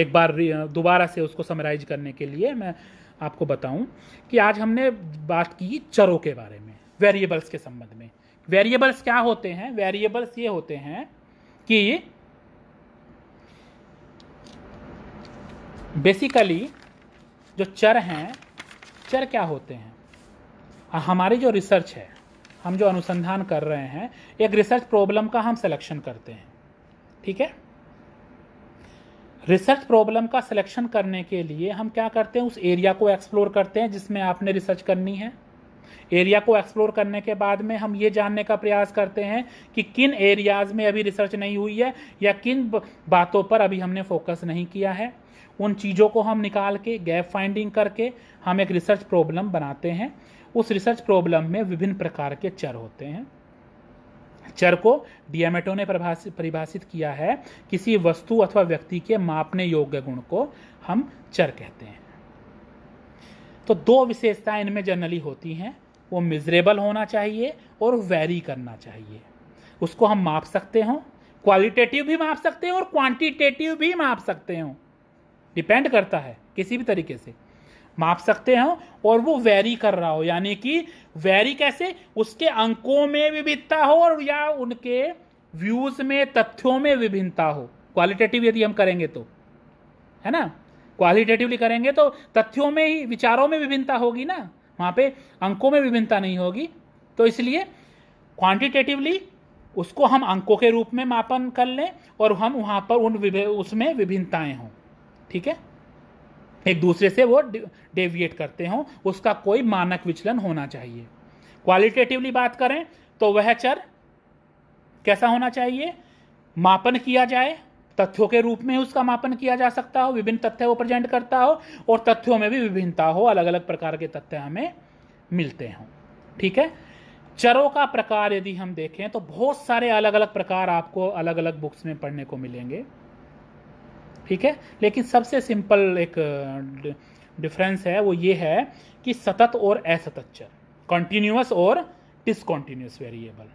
एक बार दोबारा से उसको समराइज करने के लिए मैं आपको बताऊं कि आज हमने बात की चरों के बारे में वेरिएबल्स के संबंध में वेरिएबल्स क्या होते हैं वेरिएबल्स ये होते हैं कि बेसिकली जो चर हैं चर क्या होते हैं हमारी जो रिसर्च है हम जो अनुसंधान कर रहे हैं एक रिसर्च प्रॉब्लम का हम सिलेक्शन करते हैं ठीक है रिसर्च प्रॉब्लम का सिलेक्शन करने के लिए हम क्या करते हैं उस एरिया को एक्सप्लोर करते हैं जिसमें आपने रिसर्च करनी है एरिया को एक्सप्लोर करने के बाद में हम ये जानने का प्रयास करते हैं कि किन एरियाज में अभी रिसर्च नहीं हुई है या किन बातों पर अभी हमने फोकस नहीं किया है उन चीज़ों को हम निकाल के गैप फाइंडिंग करके हम एक रिसर्च प्रॉब्लम बनाते हैं उस रिसर्च प्रॉब्लम में विभिन्न प्रकार के चर होते हैं चर को डीएमएटो ने परिभाषित किया है किसी वस्तु अथवा व्यक्ति के मापने योग्य गुण को हम चर कहते हैं तो दो विशेषताएं इनमें जनरली होती हैं वो मिजरेबल होना चाहिए और वेरी करना चाहिए उसको हम माप सकते हो क्वालिटेटिव भी माप सकते हैं और क्वांटिटेटिव भी माप सकते हो डिपेंड करता है किसी भी तरीके से माप सकते हो और वो वैरी कर रहा हो यानी कि वैरी कैसे उसके अंकों में विभिन्नता हो और या उनके व्यूज में तथ्यों में विभिन्नता हो क्वालिटेटिव यदि हम करेंगे तो है ना क्वालिटेटिवली करेंगे तो तथ्यों में ही विचारों में विभिन्नता होगी ना वहां पे अंकों में विभिन्नता नहीं होगी तो इसलिए क्वांटिटेटिवली उसको हम अंकों के रूप में मापन कर लें और हम वहाँ पर उन उसमें विभिन्नताएं हों ठीक है एक दूसरे से वो डेविएट करते हों उसका कोई मानक विचलन होना चाहिए क्वालिटेटिवली बात करें तो वह चर कैसा होना चाहिए मापन किया जाए तथ्यों के रूप में उसका मापन किया जा सकता हो विभिन्न तथ्य वो प्रेजेंट करता हो और तथ्यों में भी विभिन्नता हो अलग अलग प्रकार के तथ्य हमें मिलते हों ठीक है चरों का प्रकार यदि हम देखें तो बहुत सारे अलग अलग प्रकार आपको अलग अलग बुक्स में पढ़ने को मिलेंगे ठीक है लेकिन सबसे सिंपल एक डिफरेंस है वो ये है कि सतत और असतत चर कंटिन्यूस और डिसकॉन्टिन्यूस वेरिएबल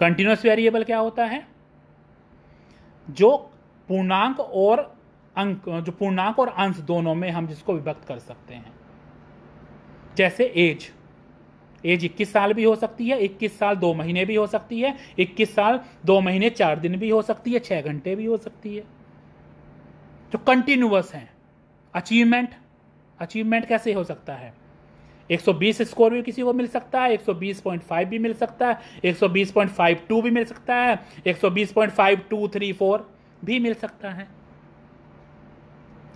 कंटिन्यूस वेरिएबल क्या होता है जो पूर्णांक और अंक जो पूर्णांक और अंश दोनों में हम जिसको विभक्त कर सकते हैं जैसे एज एज 21 साल भी हो सकती है 21 साल दो महीने भी हो सकती है 21 साल दो महीने चार दिन भी हो सकती है छह घंटे भी हो सकती है जो कंटिन्यूस हैं अचीवमेंट अचीवमेंट कैसे हो सकता है 120 स्कोर भी किसी को मिल सकता है 120.5 भी मिल सकता है 120.52 भी मिल सकता है 120.5234 भी मिल सकता है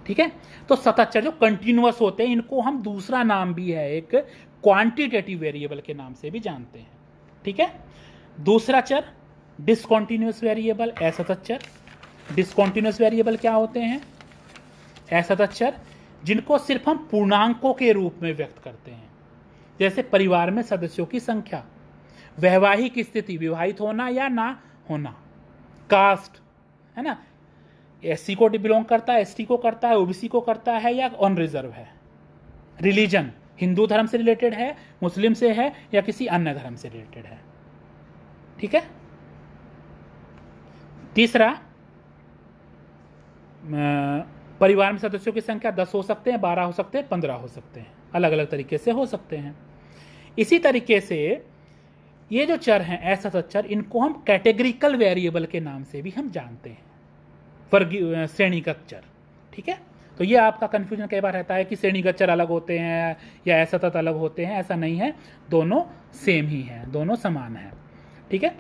ठीक है तो सतचर जो कंटिन्यूस होते हैं इनको हम दूसरा नाम भी है एक क्वांटिटेटिव वेरिएबल के नाम से भी जानते हैं ठीक है दूसरा चर डिसकॉन्टिन्यूस वेरिएबल चर डिसकॉन्टिन्यूस वेरिएबल क्या होते हैं ऐसा तक्षर तो जिनको सिर्फ हम पूर्णांकों के रूप में व्यक्त करते हैं जैसे परिवार में सदस्यों की संख्या वैवाहिक स्थिति विवाहित होना या ना होना कास्ट है ना एस को बिलोंग करता है एस को करता है ओबीसी को करता है या ऑन रिजर्व है रिलीजन हिंदू धर्म से रिलेटेड है मुस्लिम से है या किसी अन्य धर्म से रिलेटेड है ठीक है तीसरा परिवार में सदस्यों की संख्या दस हो सकते हैं बारह हो सकते हैं पंद्रह हो सकते हैं अलग अलग तरीके से हो सकते हैं इसी तरीके से ये जो चर हैं ऐसा चर इनको हम कैटेगरिकल वेरिएबल के नाम से भी हम जानते हैं वर्गी श्रेणीगत चर ठीक है तो ये आपका कन्फ्यूजन कई बार रहता है कि श्रेणीगत चर अलग होते हैं या ऐसा तत्व अलग होते हैं ऐसा नहीं है दोनों सेम ही हैं दोनों समान हैं ठीक है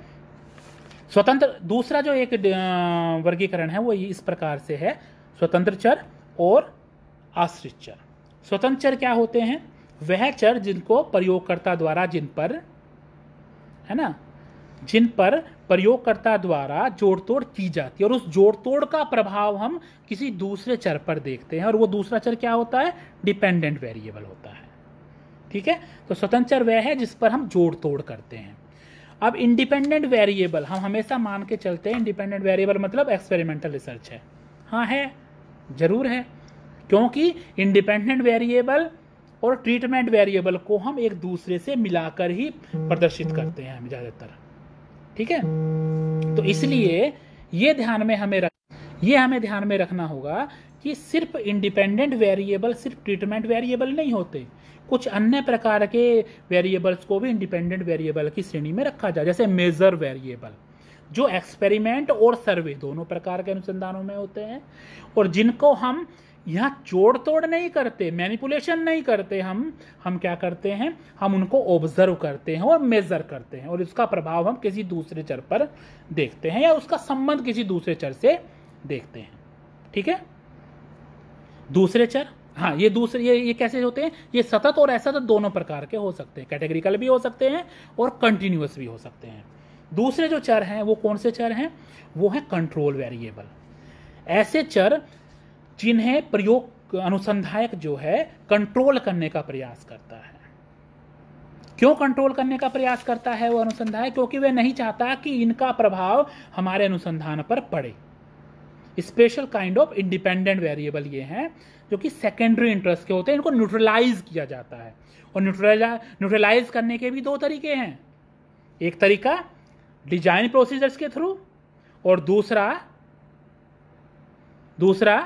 स्वतंत्र दूसरा जो एक वर्गीकरण है वो इस प्रकार से है स्वतंत्र चर और आश्रित चर स्वतंत्र चर क्या होते हैं वह चर जिनको प्रयोगकर्ता द्वारा जिन पर है ना जिन पर प्रयोगकर्ता द्वारा जोड़ तोड़ की जाती है और उस जोड़ तोड़ का प्रभाव हम किसी दूसरे चर पर देखते हैं और वो दूसरा चर क्या होता है डिपेंडेंट वेरिएबल होता है ठीक है तो स्वतंत्र चर वह है जिस पर हम जोड़ तोड़ करते हैं अब इंडिपेंडेंट वेरिएबल हम हमेशा मान के चलते हैं इंडिपेंडेंट वेरिएबल मतलब एक्सपेरिमेंटल रिसर्च है हाँ है जरूर है क्योंकि इंडिपेंडेंट वेरिएबल और ट्रीटमेंट वेरिएबल को हम एक दूसरे से मिलाकर ही प्रदर्शित करते हैं हम ज़्यादातर ठीक है तो इसलिए ये ध्यान में हमें रख ये हमें ध्यान में रखना होगा कि सिर्फ इंडिपेंडेंट वेरिएबल सिर्फ ट्रीटमेंट वेरिएबल नहीं होते कुछ अन्य प्रकार के वेरिएबल्स को भी इंडिपेंडेंट वेरिएबल की श्रेणी में रखा जाए जैसे मेजर वेरिएबल जो एक्सपेरिमेंट और सर्वे दोनों प्रकार के अनुसंधानों में होते हैं और जिनको हम यहाँ जोड़ तोड़ नहीं करते मैनिपुलेशन नहीं करते हम हम क्या करते हैं हम उनको ऑब्जर्व करते हैं और मेजर करते हैं और इसका प्रभाव हम किसी दूसरे चर पर देखते हैं या उसका संबंध किसी दूसरे चर से देखते हैं ठीक है दूसरे चर हाँ ये दूसरे ये ये कैसे होते हैं ये सतत और असतत दोनों प्रकार के हो सकते हैं कैटेगरिकल भी हो सकते हैं और कंटिन्यूस भी हो सकते हैं दूसरे जो चर हैं वो कौन से चर हैं वो है कंट्रोल वेरिएबल ऐसे चर जिन्हें प्रयोग अनुसंधायक जो है कंट्रोल करने का प्रयास करता है क्यों कंट्रोल करने का प्रयास करता है वो अनुसंधायक क्योंकि वह नहीं चाहता कि इनका प्रभाव हमारे अनुसंधान पर पड़े special kind of independent variable ये हैं जो कि सेकेंडरी इंटरेस्ट के होते हैं इनको न्यूट्रलाइज किया जाता है और न्यूट्रलाइज न्यूट्रलाइज करने के भी दो तरीके हैं एक तरीका डिजाइन प्रोसीजर्स के थ्रू और दूसरा दूसरा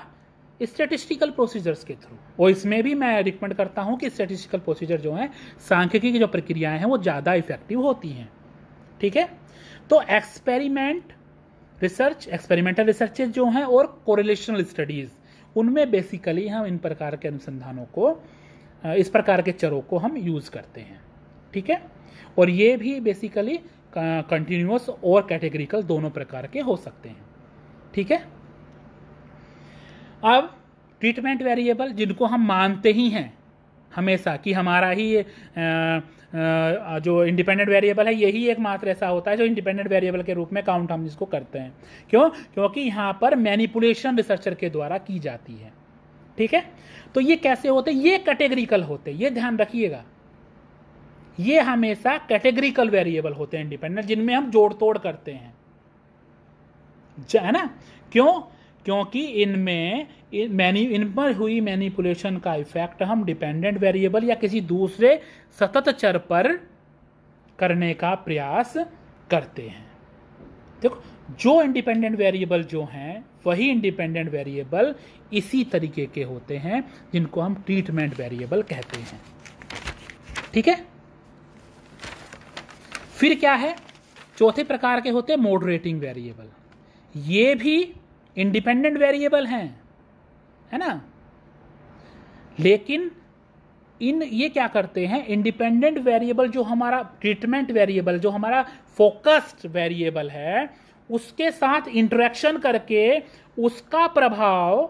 स्टेटिस्टिकल प्रोसीजर्स के थ्रू और इसमें भी मैं रिकमेंड करता हूं कि स्टेटिस्टिकल प्रोसीजर जो है सांख्यिकी की जो प्रक्रियाएं हैं वो ज़्यादा इफेक्टिव होती हैं ठीक है तो एक्सपेरिमेंट रिसर्च एक्सपेरिमेंटल रिसर्चेज जो हैं और कोरिलेशनल स्टडीज़ उनमें बेसिकली हम इन प्रकार के अनुसंधानों को इस प्रकार के चरों को हम यूज़ करते हैं ठीक है और ये भी बेसिकली कंटिन्यूस और कैटेगरिकल दोनों प्रकार के हो सकते हैं ठीक है अब ट्रीटमेंट वेरिएबल जिनको हम मानते ही हैं हमेशा कि हमारा ही आ, आ, जो इंडिपेंडेंट वेरिएबल है यही एकमात्र ऐसा होता है जो इंडिपेंडेंट वेरिएबल के रूप में काउंट हम इसको करते हैं क्यों क्योंकि यहाँ पर मैनिपुलेशन रिसर्चर के द्वारा की जाती है ठीक है तो ये कैसे होते ये कैटेगरिकल होते ये ध्यान रखिएगा ये हमेशा कैटेगरिकल वेरिएबल होते हैं इंडिपेंडेंट जिनमें हम जोड़ तोड़ करते हैं है ना क्यों क्योंकि इनमें मैनी इन पर हुई मैनिपुलेशन का इफेक्ट हम डिपेंडेंट वेरिएबल या किसी दूसरे सतत चर पर करने का प्रयास करते हैं देखो जो इंडिपेंडेंट वेरिएबल जो हैं वही इंडिपेंडेंट वेरिएबल इसी तरीके के होते हैं जिनको हम ट्रीटमेंट वेरिएबल कहते हैं ठीक है फिर क्या है चौथे प्रकार के होते हैं मॉडरेटिंग वेरिएबल ये भी इंडिपेंडेंट वेरिएबल हैं है ना लेकिन इन ये क्या करते हैं इंडिपेंडेंट वेरिएबल जो हमारा ट्रीटमेंट वेरिएबल जो हमारा फोकस्ड वेरिएबल है उसके साथ इंटरेक्शन करके उसका प्रभाव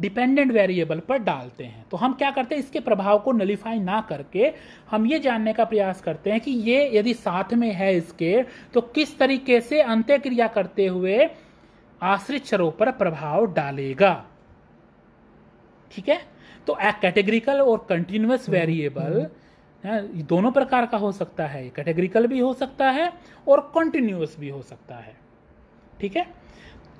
डिपेंडेंट वेरिएबल पर डालते हैं तो हम क्या करते हैं इसके प्रभाव को नलीफाई ना करके हम ये जानने का प्रयास करते हैं कि ये यदि साथ में है इसके तो किस तरीके से अंत्यक्रिया करते हुए आश्रित चरों पर प्रभाव डालेगा ठीक है तो कैटेगरिकल और कंटिन्यूस हम्म, हम्म। हाँ, वेरिएबल दोनों प्रकार का हो सकता है कैटेगरिकल भी हो सकता है और कंटिन्यूस भी हो सकता है ठीक है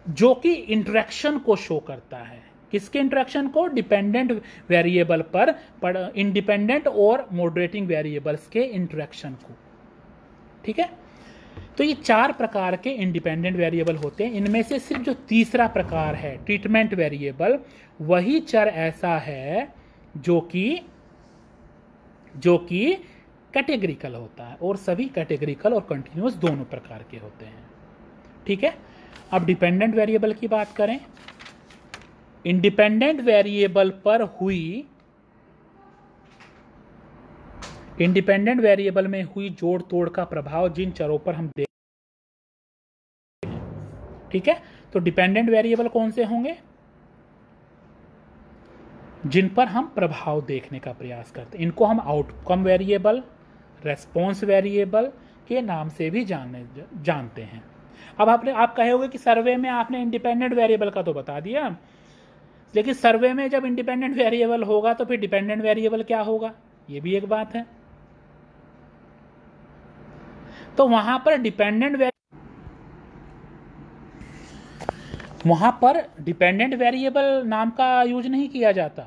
जो कि इंट्रैक्शन को शो करता है किसके इंट्रैक्शन को डिपेंडेंट वेरिएबल पर, पर इंडिपेंडेंट और मॉडरेटिंग वेरिएबल्स के इंट्रैक्शन को ठीक है तो ये चार प्रकार के इंडिपेंडेंट वेरिएबल होते हैं इनमें से सिर्फ जो तीसरा प्रकार है ट्रीटमेंट वेरिएबल वही चर ऐसा है जो कि जो कि कैटेगरिकल होता है और सभी कैटेगरिकल और कंटिन्यूस दोनों प्रकार के होते हैं ठीक है अब डिपेंडेंट वेरिएबल की बात करें इंडिपेंडेंट वेरिएबल पर हुई इंडिपेंडेंट वेरिएबल में हुई जोड़ तोड़ का प्रभाव जिन चरों पर हम देख ठीक है तो डिपेंडेंट वेरिएबल कौन से होंगे जिन पर हम प्रभाव देखने का प्रयास करते हैं इनको हम आउटकम वेरिएबल रेस्पॉन्स वेरिएबल के नाम से भी जाने जानते हैं अब आपने आप होंगे कि सर्वे में आपने इंडिपेंडेंट वेरिएबल का तो बता दिया लेकिन सर्वे में जब इंडिपेंडेंट वेरिएबल होगा तो फिर डिपेंडेंट वेरिएबल क्या होगा ये भी एक बात है तो वहां पर डिपेंडेंट वहाँ पर डिपेंडेंट वेरिएबल नाम का यूज नहीं किया जाता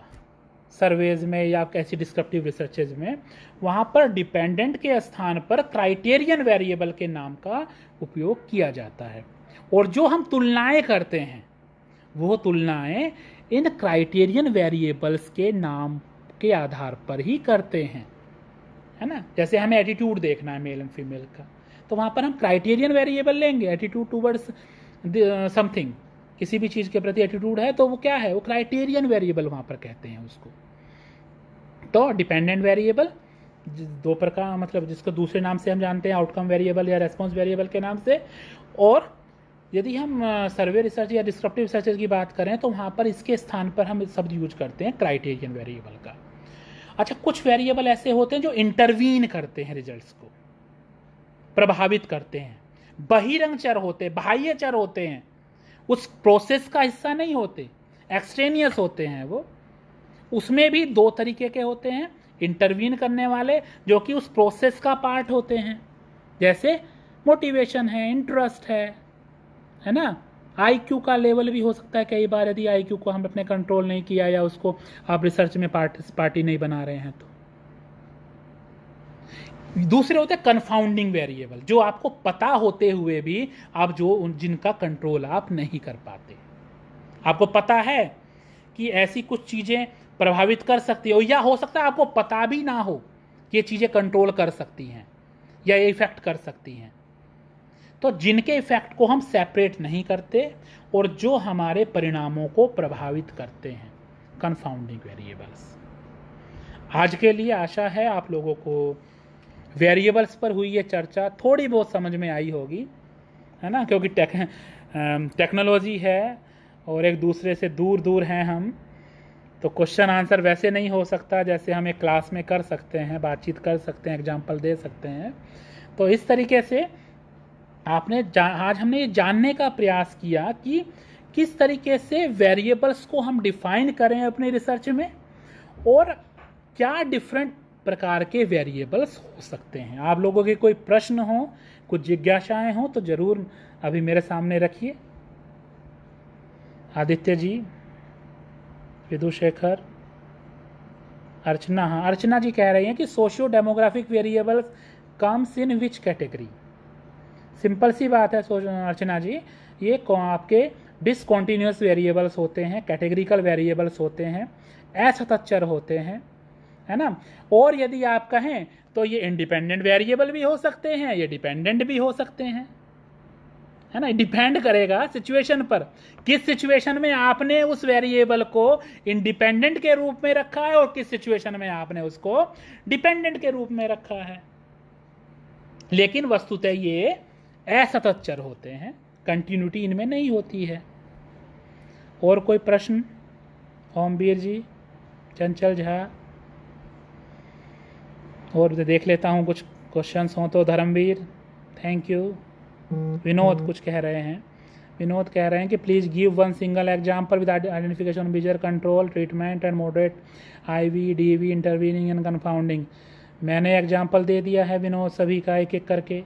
सर्वेज में या कैसी डिस्क्रिप्टिव रिसर्चेज में वहाँ पर डिपेंडेंट के स्थान पर क्राइटेरियन वेरिएबल के नाम का उपयोग किया जाता है और जो हम तुलनाएं करते हैं वो तुलनाएं इन क्राइटेरियन वेरिएबल्स के नाम के आधार पर ही करते हैं है ना जैसे हमें एटीट्यूड देखना है मेल एंड फीमेल का तो वहाँ पर हम क्राइटेरियन वेरिएबल लेंगे एटीट्यूड टूवर्ड्स समथिंग किसी भी चीज़ के प्रति एटीट्यूड है तो वो क्या है वो क्राइटेरियन वेरिएबल वहाँ पर कहते हैं उसको तो डिपेंडेंट वेरिएबल दो प्रकार मतलब जिसको दूसरे नाम से हम जानते हैं आउटकम वेरिएबल या रेस्पॉन्स वेरिएबल के नाम से और यदि हम सर्वे रिसर्च या डिस्क्रप्टिव रिसर्च की बात करें तो वहाँ पर इसके स्थान पर हम शब्द यूज करते हैं क्राइटेरियन वेरिएबल का अच्छा कुछ वेरिएबल ऐसे होते हैं जो इंटरवीन करते हैं रिजल्ट्स को प्रभावित करते हैं बहिरंग चर होते हैं बाह्य चर होते हैं उस प्रोसेस का हिस्सा नहीं होते एक्सट्रेनियस होते हैं वो उसमें भी दो तरीके के होते हैं इंटरवीन करने वाले जो कि उस प्रोसेस का पार्ट होते हैं जैसे मोटिवेशन है इंटरेस्ट है है ना आईक्यू का लेवल भी हो सकता है कई बार यदि आईक्यू को हम अपने कंट्रोल नहीं किया या उसको आप रिसर्च में पार्टी नहीं बना रहे हैं तो दूसरे होते हैं कन्फाउंडिंग वेरिएबल जो आपको पता होते हुए भी आप जो जिनका कंट्रोल आप नहीं कर पाते आपको पता है कि ऐसी कुछ चीज़ें प्रभावित कर सकती हो या हो सकता है आपको पता भी ना हो ये चीज़ें कंट्रोल कर सकती हैं या इफेक्ट कर सकती हैं तो जिनके इफेक्ट को हम सेपरेट नहीं करते और जो हमारे परिणामों को प्रभावित करते हैं कन्फाउंडिंग वेरिएबल्स आज के लिए आशा है आप लोगों को वेरिएबल्स पर हुई है चर्चा थोड़ी बहुत समझ में आई होगी है ना क्योंकि टेक टेक्नोलॉजी है और एक दूसरे से दूर दूर हैं हम तो क्वेश्चन आंसर वैसे नहीं हो सकता जैसे हम एक क्लास में कर सकते हैं बातचीत कर सकते हैं एग्जाम्पल दे सकते हैं तो इस तरीके से आपने आज हमने ये जानने का प्रयास किया कि किस तरीके से वेरिएबल्स को हम डिफाइन करें अपने रिसर्च में और क्या डिफरेंट प्रकार के वेरिएबल्स हो सकते हैं आप लोगों के कोई प्रश्न हो कुछ जिज्ञासाएं हो तो ज़रूर अभी मेरे सामने रखिए आदित्य जी विदुशेखर अर्चना हाँ अर्चना जी कह रही हैं कि socio demographic variables comes in which category simple सी बात है अर्चना जी ये आपके डिसकॉन्टीन्यूस वेरिएबल्स होते हैं कैटेगरिकल वेरिएबल्स होते हैं असतच्चर होते हैं है ना और यदि आप कहें तो ये इंडिपेंडेंट वेरिएबल भी हो सकते हैं ये डिपेंडेंट भी हो सकते हैं है ना डिपेंड करेगा सिचुएशन पर किस सिचुएशन में आपने उस वेरिएबल को इंडिपेंडेंट के रूप में रखा है और किस सिचुएशन में आपने उसको डिपेंडेंट के रूप में रखा है लेकिन वस्तुतः ये असतत चर होते हैं कंटिन्यूटी इनमें नहीं होती है और कोई प्रश्न ओमवीर जी चंचल झा और देख लेता हूँ कुछ क्वेश्चंस हों तो धर्मवीर थैंक यू विनोद कुछ कह रहे हैं विनोद कह रहे हैं कि please give one single example with identification बीजर control treatment and moderate I V D V intervening and confounding मैंने एग्जाम्पल दे दिया है विनोद सभी का एक एक करके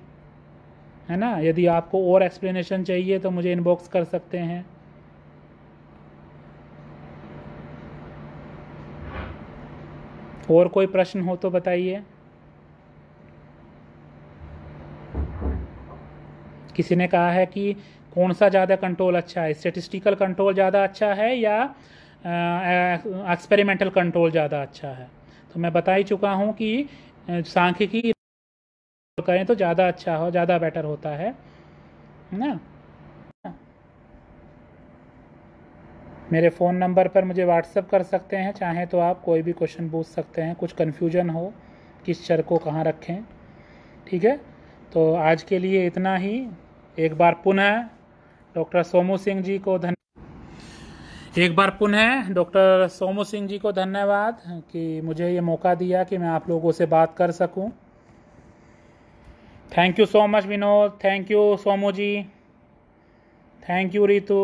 है ना यदि आपको और एक्सप्लेनेशन चाहिए तो मुझे इनबॉक्स कर सकते हैं और कोई प्रश्न हो तो बताइए किसी ने कहा है कि कौन सा ज़्यादा कंट्रोल अच्छा है स्टेटिस्टिकल कंट्रोल ज़्यादा अच्छा है या एक्सपेरिमेंटल कंट्रोल ज़्यादा अच्छा है तो मैं बता ही चुका हूँ कि सांख्यिकी करें तो ज़्यादा अच्छा हो ज़्यादा बेटर होता है ना मेरे फ़ोन नंबर पर मुझे व्हाट्सअप कर सकते हैं चाहें तो आप कोई भी क्वेश्चन पूछ सकते हैं कुछ कन्फ्यूजन हो किस चर को कहाँ रखें ठीक है तो आज के लिए इतना ही एक बार पुनः डॉक्टर सोमू सिंह जी को धन एक बार पुनः डॉक्टर सोमू सिंह जी को धन्यवाद कि मुझे ये मौका दिया कि मैं आप लोगों से बात कर सकूं thank you so much Vinod thank you Somu ji thank you Ritu